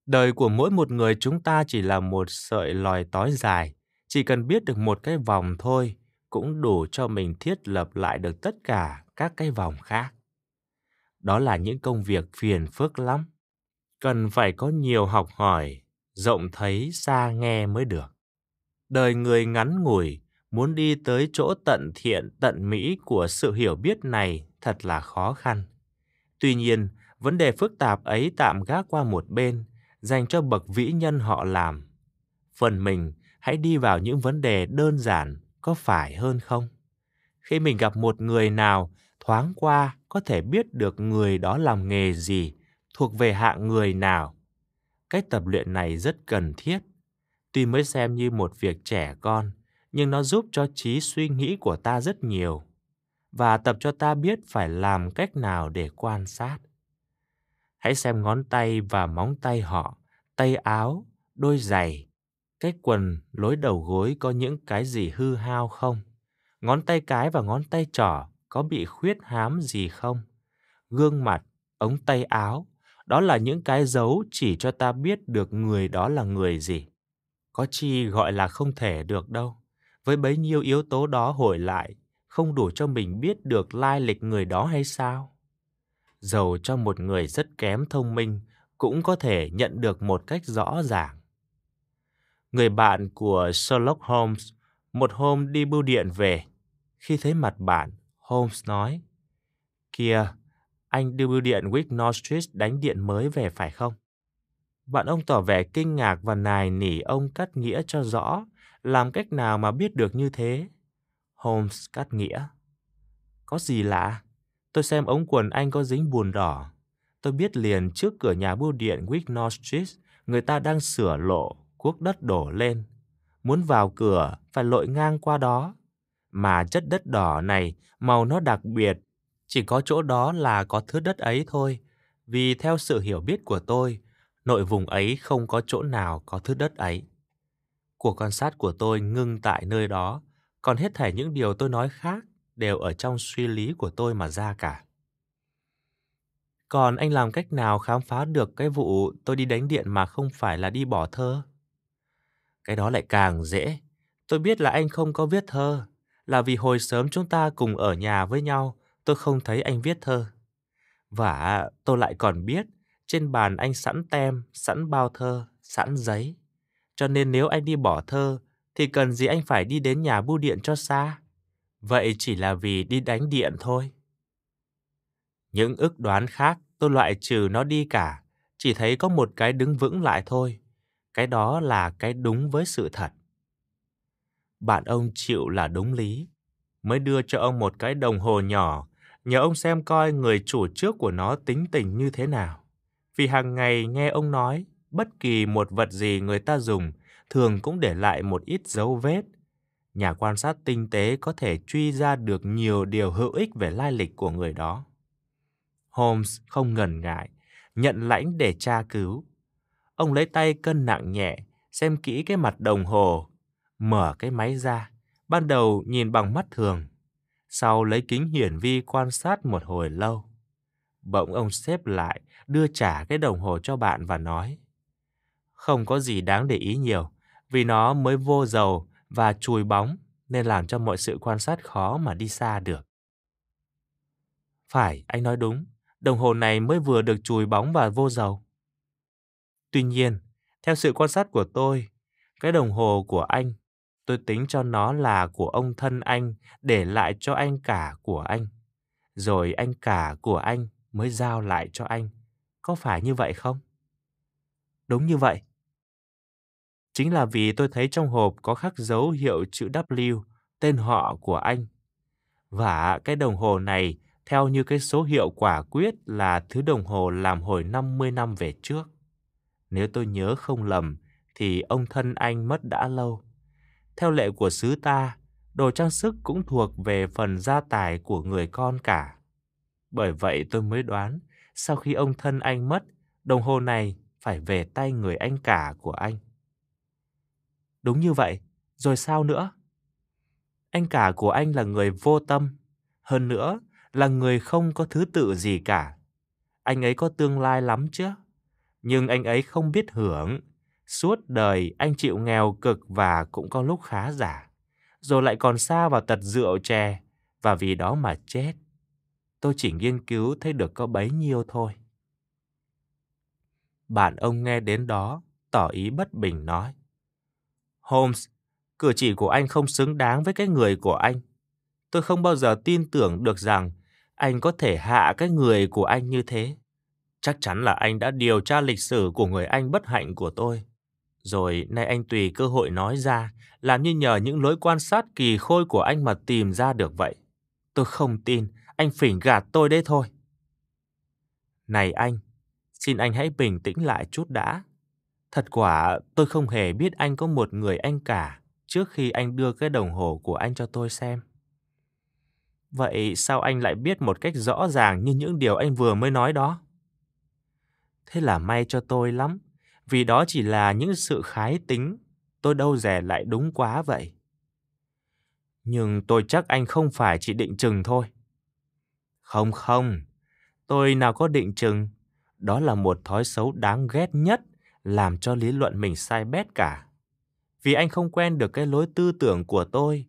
Đời của mỗi một người chúng ta chỉ là một sợi lòi tói dài, chỉ cần biết được một cái vòng thôi cũng đủ cho mình thiết lập lại được tất cả các cái vòng khác. Đó là những công việc phiền phức lắm cần phải có nhiều học hỏi, rộng thấy xa nghe mới được. Đời người ngắn ngủi, muốn đi tới chỗ tận thiện tận mỹ của sự hiểu biết này thật là khó khăn. Tuy nhiên, vấn đề phức tạp ấy tạm gác qua một bên, dành cho bậc vĩ nhân họ làm. Phần mình, hãy đi vào những vấn đề đơn giản có phải hơn không? Khi mình gặp một người nào, thoáng qua có thể biết được người đó làm nghề gì, thuộc về hạng người nào. Cách tập luyện này rất cần thiết. Tuy mới xem như một việc trẻ con, nhưng nó giúp cho trí suy nghĩ của ta rất nhiều và tập cho ta biết phải làm cách nào để quan sát. Hãy xem ngón tay và móng tay họ, tay áo, đôi giày, cái quần, lối đầu gối có những cái gì hư hao không? Ngón tay cái và ngón tay trỏ có bị khuyết hám gì không? Gương mặt, ống tay áo, đó là những cái dấu chỉ cho ta biết được người đó là người gì. Có chi gọi là không thể được đâu. Với bấy nhiêu yếu tố đó hồi lại, không đủ cho mình biết được lai lịch người đó hay sao? Dầu cho một người rất kém thông minh cũng có thể nhận được một cách rõ ràng. Người bạn của Sherlock Holmes một hôm đi bưu điện về. Khi thấy mặt bạn, Holmes nói, kia anh đưa bưu điện Wignor Street đánh điện mới về phải không? Bạn ông tỏ vẻ kinh ngạc và nài nỉ ông cắt nghĩa cho rõ, làm cách nào mà biết được như thế? Holmes cắt nghĩa. Có gì lạ? Tôi xem ống quần anh có dính buồn đỏ. Tôi biết liền trước cửa nhà bưu điện Wignor Street, người ta đang sửa lộ, cuốc đất đổ lên. Muốn vào cửa, phải lội ngang qua đó. Mà chất đất đỏ này, màu nó đặc biệt, chỉ có chỗ đó là có thứ đất ấy thôi, vì theo sự hiểu biết của tôi, nội vùng ấy không có chỗ nào có thứ đất ấy. Cuộc quan sát của tôi ngưng tại nơi đó, còn hết thảy những điều tôi nói khác đều ở trong suy lý của tôi mà ra cả. Còn anh làm cách nào khám phá được cái vụ tôi đi đánh điện mà không phải là đi bỏ thơ? Cái đó lại càng dễ. Tôi biết là anh không có viết thơ, là vì hồi sớm chúng ta cùng ở nhà với nhau, tôi không thấy anh viết thơ. Và tôi lại còn biết trên bàn anh sẵn tem, sẵn bao thơ, sẵn giấy. Cho nên nếu anh đi bỏ thơ thì cần gì anh phải đi đến nhà bưu điện cho xa. Vậy chỉ là vì đi đánh điện thôi. Những ước đoán khác tôi loại trừ nó đi cả, chỉ thấy có một cái đứng vững lại thôi. Cái đó là cái đúng với sự thật. Bạn ông chịu là đúng lý, mới đưa cho ông một cái đồng hồ nhỏ nhờ ông xem coi người chủ trước của nó tính tình như thế nào. Vì hàng ngày nghe ông nói, bất kỳ một vật gì người ta dùng thường cũng để lại một ít dấu vết. Nhà quan sát tinh tế có thể truy ra được nhiều điều hữu ích về lai lịch của người đó. Holmes không ngần ngại, nhận lãnh để tra cứu. Ông lấy tay cân nặng nhẹ, xem kỹ cái mặt đồng hồ, mở cái máy ra, ban đầu nhìn bằng mắt thường sau lấy kính hiển vi quan sát một hồi lâu. Bỗng ông xếp lại, đưa trả cái đồng hồ cho bạn và nói. Không có gì đáng để ý nhiều, vì nó mới vô dầu và chùi bóng nên làm cho mọi sự quan sát khó mà đi xa được. Phải, anh nói đúng, đồng hồ này mới vừa được chùi bóng và vô dầu. Tuy nhiên, theo sự quan sát của tôi, cái đồng hồ của anh Tôi tính cho nó là của ông thân anh, để lại cho anh cả của anh. Rồi anh cả của anh mới giao lại cho anh. Có phải như vậy không? Đúng như vậy. Chính là vì tôi thấy trong hộp có khắc dấu hiệu chữ W, tên họ của anh. Và cái đồng hồ này, theo như cái số hiệu quả quyết là thứ đồng hồ làm hồi 50 năm về trước. Nếu tôi nhớ không lầm, thì ông thân anh mất đã lâu. Theo lệ của xứ ta, đồ trang sức cũng thuộc về phần gia tài của người con cả. Bởi vậy tôi mới đoán, sau khi ông thân anh mất, đồng hồ này phải về tay người anh cả của anh. Đúng như vậy, rồi sao nữa? Anh cả của anh là người vô tâm, hơn nữa là người không có thứ tự gì cả. Anh ấy có tương lai lắm chứ, nhưng anh ấy không biết hưởng Suốt đời anh chịu nghèo cực và cũng có lúc khá giả. Rồi lại còn xa vào tật rượu chè và vì đó mà chết. Tôi chỉ nghiên cứu thấy được có bấy nhiêu thôi. Bạn ông nghe đến đó, tỏ ý bất bình nói. Holmes, cử chỉ của anh không xứng đáng với cái người của anh. Tôi không bao giờ tin tưởng được rằng anh có thể hạ cái người của anh như thế. Chắc chắn là anh đã điều tra lịch sử của người anh bất hạnh của tôi rồi nay anh tùy cơ hội nói ra, làm như nhờ những lối quan sát kỳ khôi của anh mà tìm ra được vậy. Tôi không tin, anh phỉnh gạt tôi đấy thôi. Này anh, xin anh hãy bình tĩnh lại chút đã. Thật quả tôi không hề biết anh có một người anh cả trước khi anh đưa cái đồng hồ của anh cho tôi xem. Vậy sao anh lại biết một cách rõ ràng như những điều anh vừa mới nói đó? Thế là may cho tôi lắm vì đó chỉ là những sự khái tính, tôi đâu rẻ lại đúng quá vậy. Nhưng tôi chắc anh không phải chỉ định chừng thôi. Không không, tôi nào có định chừng. Đó là một thói xấu đáng ghét nhất làm cho lý luận mình sai bét cả. Vì anh không quen được cái lối tư tưởng của tôi,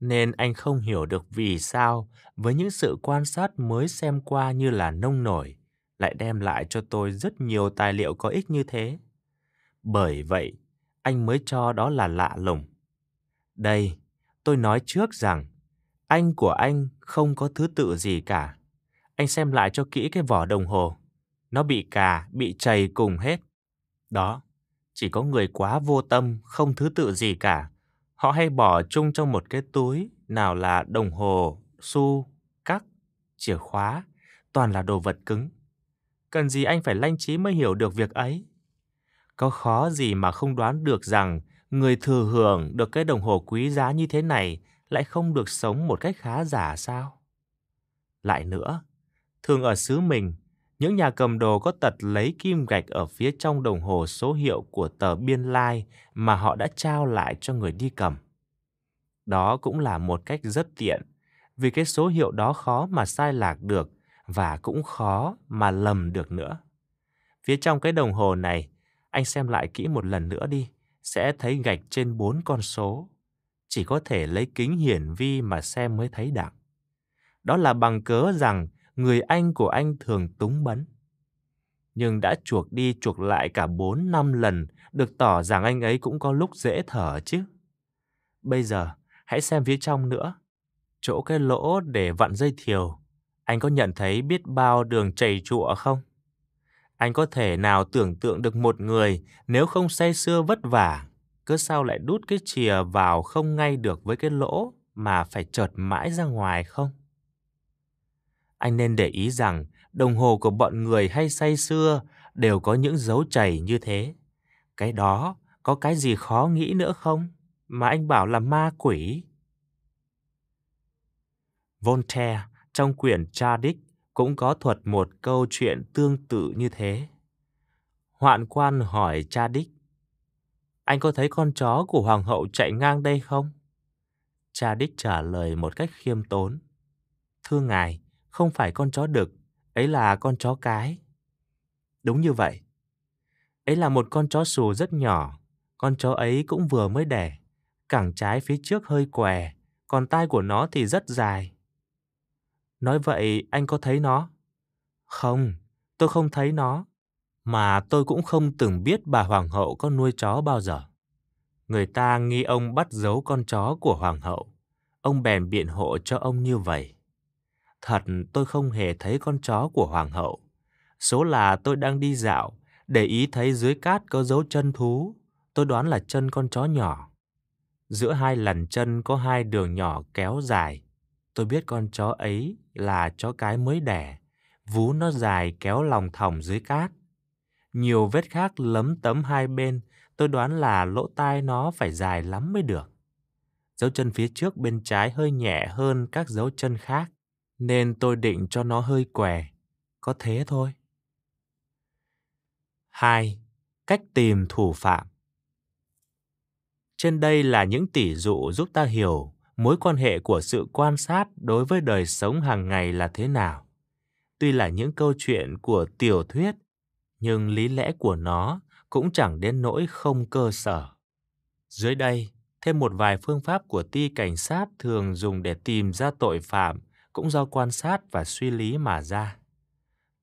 nên anh không hiểu được vì sao với những sự quan sát mới xem qua như là nông nổi lại đem lại cho tôi rất nhiều tài liệu có ích như thế. Bởi vậy, anh mới cho đó là lạ lùng. Đây, tôi nói trước rằng, anh của anh không có thứ tự gì cả. Anh xem lại cho kỹ cái vỏ đồng hồ. Nó bị cà, bị chày cùng hết. Đó, chỉ có người quá vô tâm, không thứ tự gì cả. Họ hay bỏ chung trong một cái túi, nào là đồng hồ, xu, cắc, chìa khóa, toàn là đồ vật cứng. Cần gì anh phải lanh trí mới hiểu được việc ấy. Có khó gì mà không đoán được rằng người thừa hưởng được cái đồng hồ quý giá như thế này lại không được sống một cách khá giả sao? Lại nữa, thường ở xứ mình, những nhà cầm đồ có tật lấy kim gạch ở phía trong đồng hồ số hiệu của tờ biên lai mà họ đã trao lại cho người đi cầm. Đó cũng là một cách rất tiện, vì cái số hiệu đó khó mà sai lạc được và cũng khó mà lầm được nữa. Phía trong cái đồng hồ này anh xem lại kỹ một lần nữa đi, sẽ thấy gạch trên bốn con số. Chỉ có thể lấy kính hiển vi mà xem mới thấy đặng. Đó là bằng cớ rằng người anh của anh thường túng bấn. Nhưng đã chuộc đi chuộc lại cả bốn năm lần, được tỏ rằng anh ấy cũng có lúc dễ thở chứ. Bây giờ, hãy xem phía trong nữa. Chỗ cái lỗ để vặn dây thiều, anh có nhận thấy biết bao đường chảy trụa không? Anh có thể nào tưởng tượng được một người nếu không say sưa vất vả, cứ sao lại đút cái chìa vào không ngay được với cái lỗ mà phải chợt mãi ra ngoài không? Anh nên để ý rằng đồng hồ của bọn người hay say sưa đều có những dấu chảy như thế. Cái đó có cái gì khó nghĩ nữa không? Mà anh bảo là ma quỷ. Voltaire trong quyển Chadic cũng có thuật một câu chuyện tương tự như thế. Hoạn quan hỏi cha đích. Anh có thấy con chó của hoàng hậu chạy ngang đây không? Cha đích trả lời một cách khiêm tốn. Thưa ngài, không phải con chó đực, ấy là con chó cái. Đúng như vậy. Ấy là một con chó sù rất nhỏ, con chó ấy cũng vừa mới đẻ. Cẳng trái phía trước hơi què, còn tai của nó thì rất dài. Nói vậy anh có thấy nó? Không, tôi không thấy nó. Mà tôi cũng không từng biết bà hoàng hậu có nuôi chó bao giờ. Người ta nghi ông bắt giấu con chó của hoàng hậu. Ông bèn biện hộ cho ông như vậy. Thật tôi không hề thấy con chó của hoàng hậu. Số là tôi đang đi dạo, để ý thấy dưới cát có dấu chân thú. Tôi đoán là chân con chó nhỏ. Giữa hai lần chân có hai đường nhỏ kéo dài, Tôi biết con chó ấy là chó cái mới đẻ, vú nó dài kéo lòng thòng dưới cát. Nhiều vết khác lấm tấm hai bên, tôi đoán là lỗ tai nó phải dài lắm mới được. Dấu chân phía trước bên trái hơi nhẹ hơn các dấu chân khác, nên tôi định cho nó hơi què. Có thế thôi. Hai, Cách tìm thủ phạm Trên đây là những tỷ dụ giúp ta hiểu mối quan hệ của sự quan sát đối với đời sống hàng ngày là thế nào tuy là những câu chuyện của tiểu thuyết nhưng lý lẽ của nó cũng chẳng đến nỗi không cơ sở dưới đây thêm một vài phương pháp của ti cảnh sát thường dùng để tìm ra tội phạm cũng do quan sát và suy lý mà ra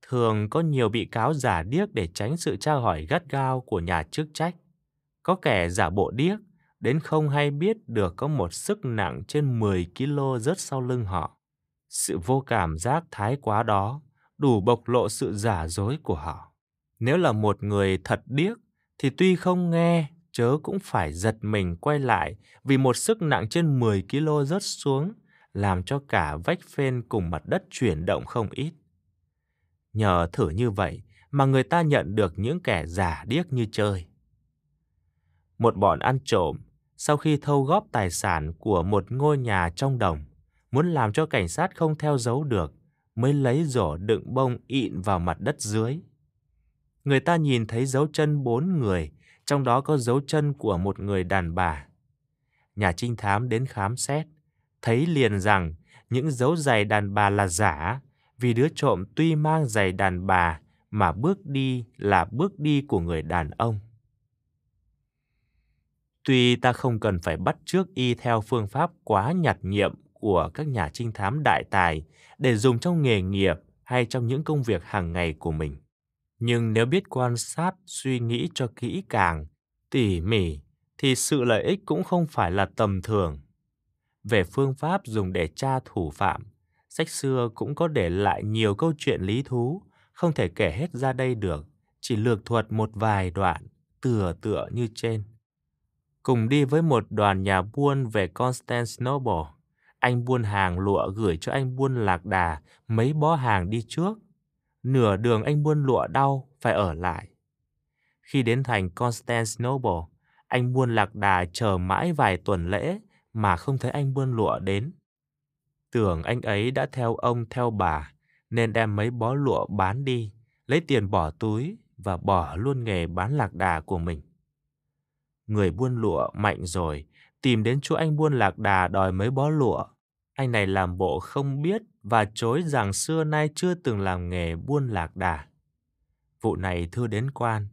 thường có nhiều bị cáo giả điếc để tránh sự tra hỏi gắt gao của nhà chức trách có kẻ giả bộ điếc đến không hay biết được có một sức nặng trên 10 kg rớt sau lưng họ. Sự vô cảm giác thái quá đó đủ bộc lộ sự giả dối của họ. Nếu là một người thật điếc thì tuy không nghe chớ cũng phải giật mình quay lại vì một sức nặng trên 10 kg rớt xuống làm cho cả vách phên cùng mặt đất chuyển động không ít. Nhờ thử như vậy mà người ta nhận được những kẻ giả điếc như chơi. Một bọn ăn trộm sau khi thâu góp tài sản của một ngôi nhà trong đồng, muốn làm cho cảnh sát không theo dấu được, mới lấy rổ đựng bông ịn vào mặt đất dưới. Người ta nhìn thấy dấu chân bốn người, trong đó có dấu chân của một người đàn bà. Nhà trinh thám đến khám xét, thấy liền rằng những dấu giày đàn bà là giả, vì đứa trộm tuy mang giày đàn bà mà bước đi là bước đi của người đàn ông. Tuy ta không cần phải bắt chước y theo phương pháp quá nhặt nhiệm của các nhà trinh thám đại tài để dùng trong nghề nghiệp hay trong những công việc hàng ngày của mình. Nhưng nếu biết quan sát, suy nghĩ cho kỹ càng, tỉ mỉ, thì sự lợi ích cũng không phải là tầm thường. Về phương pháp dùng để tra thủ phạm, sách xưa cũng có để lại nhiều câu chuyện lý thú, không thể kể hết ra đây được, chỉ lược thuật một vài đoạn, tựa tựa như trên cùng đi với một đoàn nhà buôn về Constantinople. Anh buôn hàng lụa gửi cho anh buôn lạc đà mấy bó hàng đi trước. Nửa đường anh buôn lụa đau phải ở lại. Khi đến thành Constantinople, anh buôn lạc đà chờ mãi vài tuần lễ mà không thấy anh buôn lụa đến. Tưởng anh ấy đã theo ông theo bà nên đem mấy bó lụa bán đi, lấy tiền bỏ túi và bỏ luôn nghề bán lạc đà của mình. Người buôn lụa mạnh rồi, tìm đến chỗ anh buôn lạc đà đòi mấy bó lụa. Anh này làm bộ không biết và chối rằng xưa nay chưa từng làm nghề buôn lạc đà. Vụ này thưa đến quan,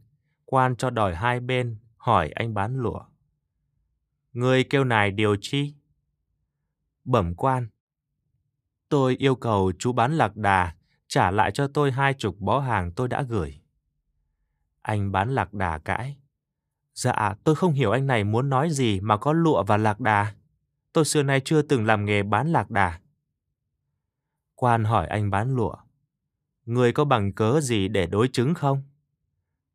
quan cho đòi hai bên, hỏi anh bán lụa. Người kêu này điều chi? Bẩm quan. Tôi yêu cầu chú bán lạc đà trả lại cho tôi hai chục bó hàng tôi đã gửi. Anh bán lạc đà cãi. Dạ, tôi không hiểu anh này muốn nói gì mà có lụa và lạc đà. Tôi xưa nay chưa từng làm nghề bán lạc đà. Quan hỏi anh bán lụa. Người có bằng cớ gì để đối chứng không?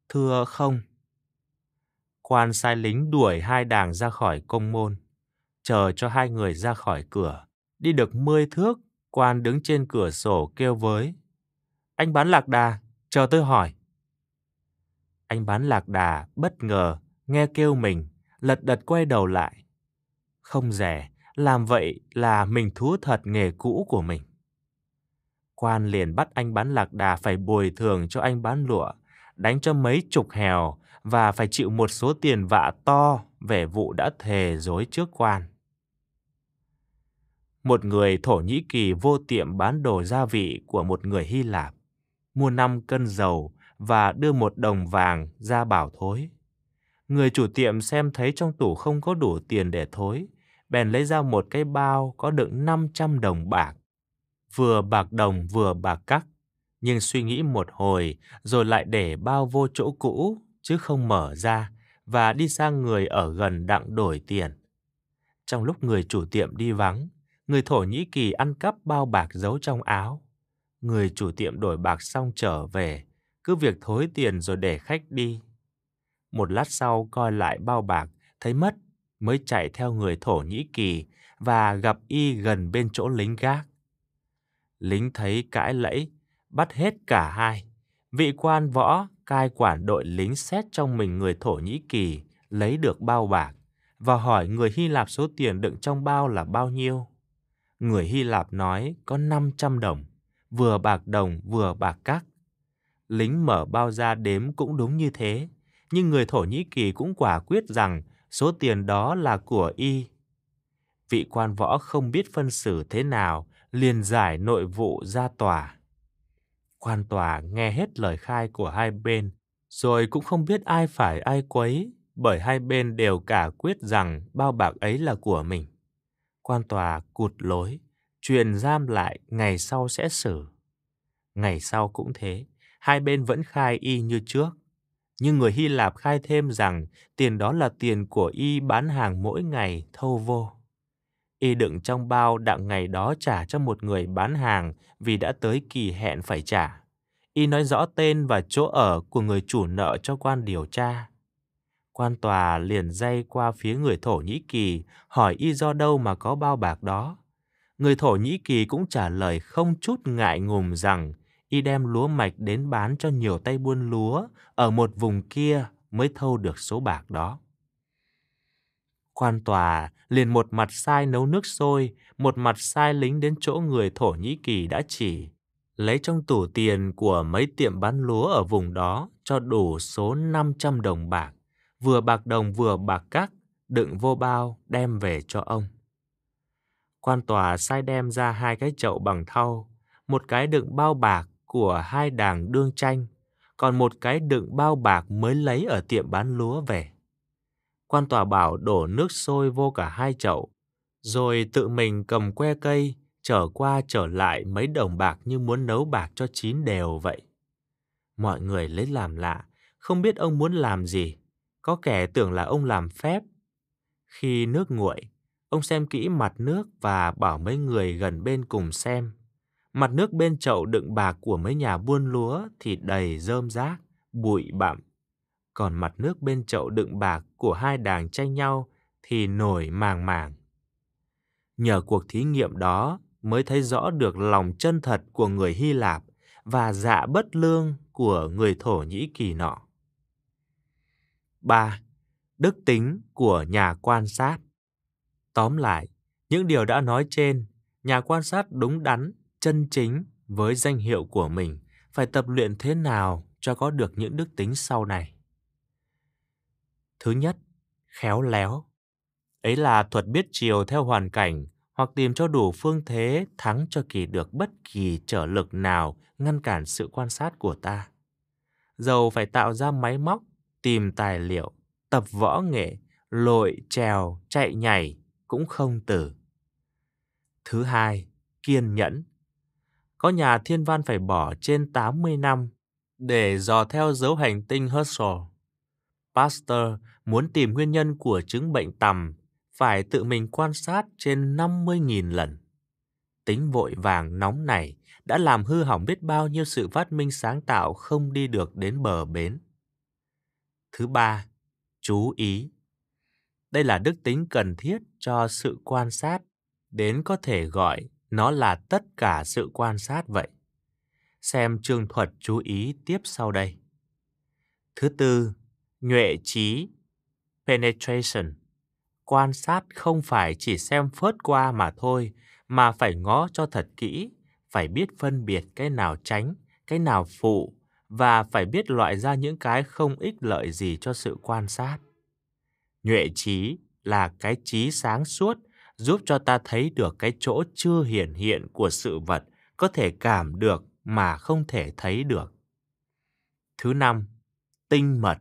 Thưa không. Quan sai lính đuổi hai đảng ra khỏi công môn, chờ cho hai người ra khỏi cửa. Đi được mươi thước, quan đứng trên cửa sổ kêu với. Anh bán lạc đà, chờ tôi hỏi. Anh bán lạc đà bất ngờ nghe kêu mình, lật đật quay đầu lại. Không rẻ, làm vậy là mình thú thật nghề cũ của mình. Quan liền bắt anh bán lạc đà phải bồi thường cho anh bán lụa, đánh cho mấy chục hèo và phải chịu một số tiền vạ to về vụ đã thề dối trước quan. Một người Thổ Nhĩ Kỳ vô tiệm bán đồ gia vị của một người Hy Lạp, mua 5 cân dầu và đưa một đồng vàng ra bảo thối. Người chủ tiệm xem thấy trong tủ không có đủ tiền để thối, bèn lấy ra một cái bao có đựng 500 đồng bạc. Vừa bạc đồng vừa bạc cắt, nhưng suy nghĩ một hồi rồi lại để bao vô chỗ cũ chứ không mở ra và đi sang người ở gần đặng đổi tiền. Trong lúc người chủ tiệm đi vắng, người Thổ Nhĩ Kỳ ăn cắp bao bạc giấu trong áo. Người chủ tiệm đổi bạc xong trở về, cứ việc thối tiền rồi để khách đi một lát sau coi lại bao bạc, thấy mất, mới chạy theo người Thổ Nhĩ Kỳ và gặp y gần bên chỗ lính gác. Lính thấy cãi lẫy, bắt hết cả hai. Vị quan võ, cai quản đội lính xét trong mình người Thổ Nhĩ Kỳ, lấy được bao bạc và hỏi người Hy Lạp số tiền đựng trong bao là bao nhiêu. Người Hy Lạp nói có 500 đồng, vừa bạc đồng vừa bạc cắt Lính mở bao ra đếm cũng đúng như thế nhưng người Thổ Nhĩ Kỳ cũng quả quyết rằng số tiền đó là của y. Vị quan võ không biết phân xử thế nào, liền giải nội vụ ra tòa. Quan tòa nghe hết lời khai của hai bên, rồi cũng không biết ai phải ai quấy, bởi hai bên đều cả quyết rằng bao bạc ấy là của mình. Quan tòa cụt lối, truyền giam lại ngày sau sẽ xử. Ngày sau cũng thế, hai bên vẫn khai y như trước. Nhưng người Hy Lạp khai thêm rằng tiền đó là tiền của y bán hàng mỗi ngày thâu vô. Y đựng trong bao đặng ngày đó trả cho một người bán hàng vì đã tới kỳ hẹn phải trả. Y nói rõ tên và chỗ ở của người chủ nợ cho quan điều tra. Quan tòa liền dây qua phía người Thổ Nhĩ Kỳ hỏi y do đâu mà có bao bạc đó. Người Thổ Nhĩ Kỳ cũng trả lời không chút ngại ngùng rằng y đem lúa mạch đến bán cho nhiều tay buôn lúa ở một vùng kia mới thâu được số bạc đó. Quan tòa liền một mặt sai nấu nước sôi, một mặt sai lính đến chỗ người Thổ Nhĩ Kỳ đã chỉ, lấy trong tủ tiền của mấy tiệm bán lúa ở vùng đó cho đủ số 500 đồng bạc, vừa bạc đồng vừa bạc cắt, đựng vô bao đem về cho ông. Quan tòa sai đem ra hai cái chậu bằng thau, một cái đựng bao bạc, của hai đảng đương tranh, còn một cái đựng bao bạc mới lấy ở tiệm bán lúa về. Quan tòa bảo đổ nước sôi vô cả hai chậu, rồi tự mình cầm que cây, trở qua trở lại mấy đồng bạc như muốn nấu bạc cho chín đều vậy. Mọi người lấy làm lạ, không biết ông muốn làm gì, có kẻ tưởng là ông làm phép. Khi nước nguội, ông xem kỹ mặt nước và bảo mấy người gần bên cùng xem. Mặt nước bên chậu đựng bạc của mấy nhà buôn lúa thì đầy rơm rác, bụi bặm. Còn mặt nước bên chậu đựng bạc của hai đảng tranh nhau thì nổi màng màng. Nhờ cuộc thí nghiệm đó mới thấy rõ được lòng chân thật của người Hy Lạp và dạ bất lương của người Thổ Nhĩ Kỳ nọ. 3. Đức tính của nhà quan sát Tóm lại, những điều đã nói trên, nhà quan sát đúng đắn chân chính với danh hiệu của mình phải tập luyện thế nào cho có được những đức tính sau này. Thứ nhất, khéo léo. Ấy là thuật biết chiều theo hoàn cảnh hoặc tìm cho đủ phương thế thắng cho kỳ được bất kỳ trở lực nào ngăn cản sự quan sát của ta. Dầu phải tạo ra máy móc, tìm tài liệu, tập võ nghệ, lội, trèo, chạy nhảy cũng không từ. Thứ hai, kiên nhẫn có nhà thiên văn phải bỏ trên 80 năm để dò theo dấu hành tinh Herschel. Pasteur muốn tìm nguyên nhân của chứng bệnh tằm phải tự mình quan sát trên 50.000 lần. Tính vội vàng nóng này đã làm hư hỏng biết bao nhiêu sự phát minh sáng tạo không đi được đến bờ bến. Thứ ba, chú ý. Đây là đức tính cần thiết cho sự quan sát đến có thể gọi nó là tất cả sự quan sát vậy. Xem chương thuật chú ý tiếp sau đây. Thứ tư, nhuệ trí, penetration. Quan sát không phải chỉ xem phớt qua mà thôi, mà phải ngó cho thật kỹ, phải biết phân biệt cái nào tránh, cái nào phụ, và phải biết loại ra những cái không ích lợi gì cho sự quan sát. Nhuệ trí là cái trí sáng suốt giúp cho ta thấy được cái chỗ chưa hiển hiện của sự vật, có thể cảm được mà không thể thấy được. Thứ năm, tinh mật.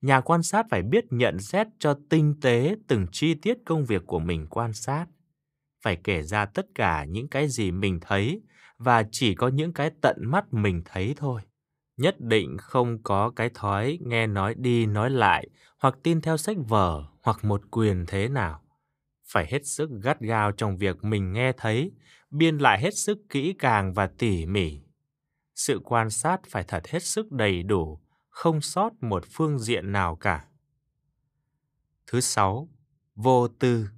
Nhà quan sát phải biết nhận xét cho tinh tế từng chi tiết công việc của mình quan sát. Phải kể ra tất cả những cái gì mình thấy và chỉ có những cái tận mắt mình thấy thôi. Nhất định không có cái thói nghe nói đi nói lại hoặc tin theo sách vở hoặc một quyền thế nào phải hết sức gắt gao trong việc mình nghe thấy, biên lại hết sức kỹ càng và tỉ mỉ. Sự quan sát phải thật hết sức đầy đủ, không sót một phương diện nào cả. Thứ sáu, vô tư.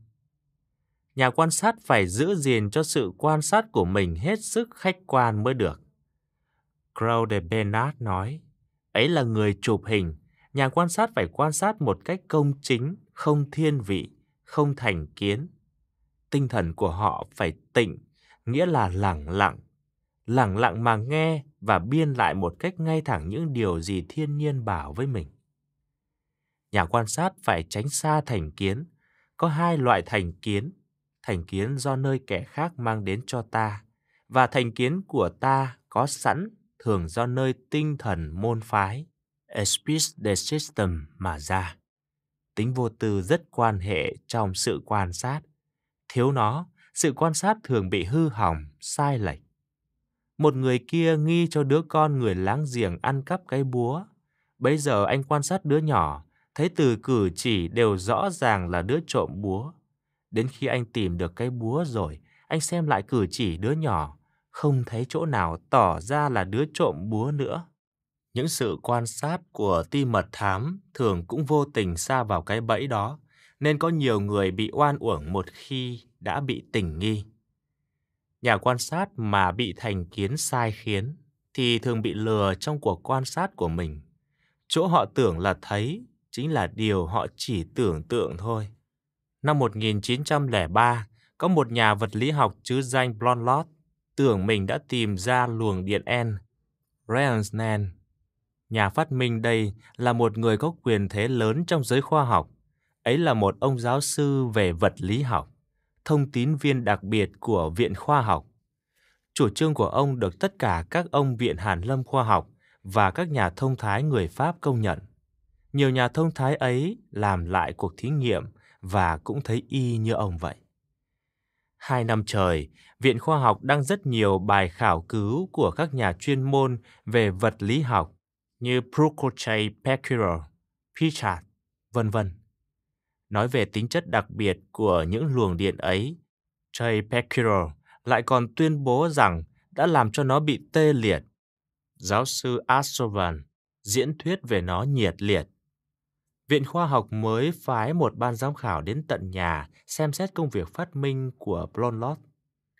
Nhà quan sát phải giữ gìn cho sự quan sát của mình hết sức khách quan mới được. Crow de Bernard nói, ấy là người chụp hình, nhà quan sát phải quan sát một cách công chính, không thiên vị, không thành kiến. Tinh thần của họ phải tịnh, nghĩa là lẳng lặng. Lẳng lặng mà nghe và biên lại một cách ngay thẳng những điều gì thiên nhiên bảo với mình. Nhà quan sát phải tránh xa thành kiến. Có hai loại thành kiến. Thành kiến do nơi kẻ khác mang đến cho ta và thành kiến của ta có sẵn thường do nơi tinh thần môn phái Esprit de System mà ra tính vô tư rất quan hệ trong sự quan sát. Thiếu nó, sự quan sát thường bị hư hỏng, sai lệch. Một người kia nghi cho đứa con người láng giềng ăn cắp cái búa. Bây giờ anh quan sát đứa nhỏ, thấy từ cử chỉ đều rõ ràng là đứa trộm búa. Đến khi anh tìm được cái búa rồi, anh xem lại cử chỉ đứa nhỏ, không thấy chỗ nào tỏ ra là đứa trộm búa nữa những sự quan sát của ti mật thám thường cũng vô tình xa vào cái bẫy đó, nên có nhiều người bị oan uổng một khi đã bị tình nghi. Nhà quan sát mà bị thành kiến sai khiến thì thường bị lừa trong cuộc quan sát của mình. Chỗ họ tưởng là thấy chính là điều họ chỉ tưởng tượng thôi. Năm 1903, có một nhà vật lý học chứ danh Blondlot tưởng mình đã tìm ra luồng điện N, Rayon's Nhà phát minh đây là một người có quyền thế lớn trong giới khoa học. Ấy là một ông giáo sư về vật lý học, thông tín viên đặc biệt của Viện Khoa học. Chủ trương của ông được tất cả các ông Viện Hàn Lâm Khoa học và các nhà thông thái người Pháp công nhận. Nhiều nhà thông thái ấy làm lại cuộc thí nghiệm và cũng thấy y như ông vậy. Hai năm trời, Viện Khoa học đăng rất nhiều bài khảo cứu của các nhà chuyên môn về vật lý học như Prokochay Pekura, Pichat, vân vân. Nói về tính chất đặc biệt của những luồng điện ấy, Chay Pekura lại còn tuyên bố rằng đã làm cho nó bị tê liệt. Giáo sư Asovan diễn thuyết về nó nhiệt liệt. Viện khoa học mới phái một ban giám khảo đến tận nhà xem xét công việc phát minh của Blonlot.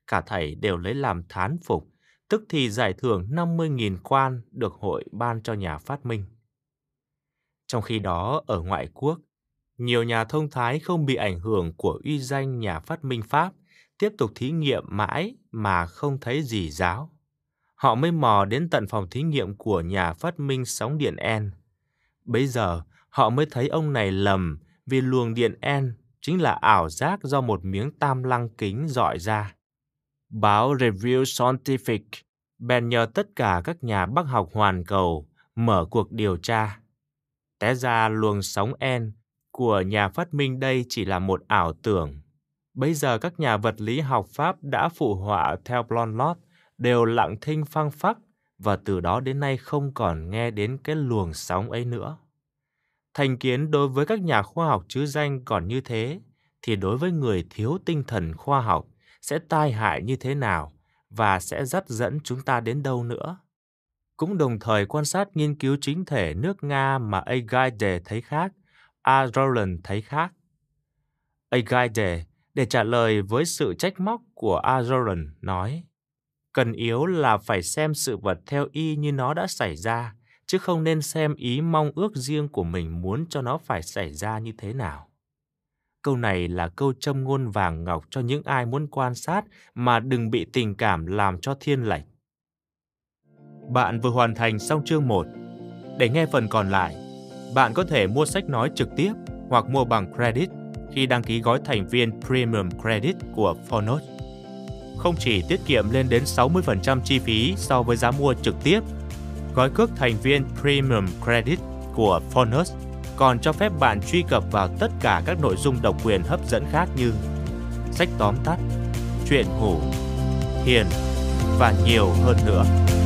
Cả thầy đều lấy làm thán phục tức thì giải thưởng 50.000 quan được hội ban cho nhà phát minh. Trong khi đó, ở ngoại quốc, nhiều nhà thông thái không bị ảnh hưởng của uy danh nhà phát minh Pháp tiếp tục thí nghiệm mãi mà không thấy gì giáo. Họ mới mò đến tận phòng thí nghiệm của nhà phát minh sóng điện En. Bây giờ, họ mới thấy ông này lầm vì luồng điện En chính là ảo giác do một miếng tam lăng kính dọi ra. Báo Review Scientific bèn nhờ tất cả các nhà bác học hoàn cầu mở cuộc điều tra. Té ra luồng sóng en của nhà phát minh đây chỉ là một ảo tưởng. Bây giờ các nhà vật lý học Pháp đã phụ họa theo Blondlot đều lặng thinh phăng phắc và từ đó đến nay không còn nghe đến cái luồng sóng ấy nữa. Thành kiến đối với các nhà khoa học chứ danh còn như thế, thì đối với người thiếu tinh thần khoa học sẽ tai hại như thế nào và sẽ dắt dẫn chúng ta đến đâu nữa. Cũng đồng thời quan sát nghiên cứu chính thể nước Nga mà A. thấy khác, A. Rowland thấy khác. A. để trả lời với sự trách móc của A. Rowland nói, cần yếu là phải xem sự vật theo y như nó đã xảy ra, chứ không nên xem ý mong ước riêng của mình muốn cho nó phải xảy ra như thế nào. Câu này là câu châm ngôn vàng ngọc cho những ai muốn quan sát mà đừng bị tình cảm làm cho thiên lệch. Bạn vừa hoàn thành xong chương 1. Để nghe phần còn lại, bạn có thể mua sách nói trực tiếp hoặc mua bằng credit khi đăng ký gói thành viên Premium Credit của Fonos. Không chỉ tiết kiệm lên đến 60% chi phí so với giá mua trực tiếp, gói cước thành viên Premium Credit của Fonos còn cho phép bạn truy cập vào tất cả các nội dung độc quyền hấp dẫn khác như sách tóm tắt, truyện ngủ, hiền và nhiều hơn nữa.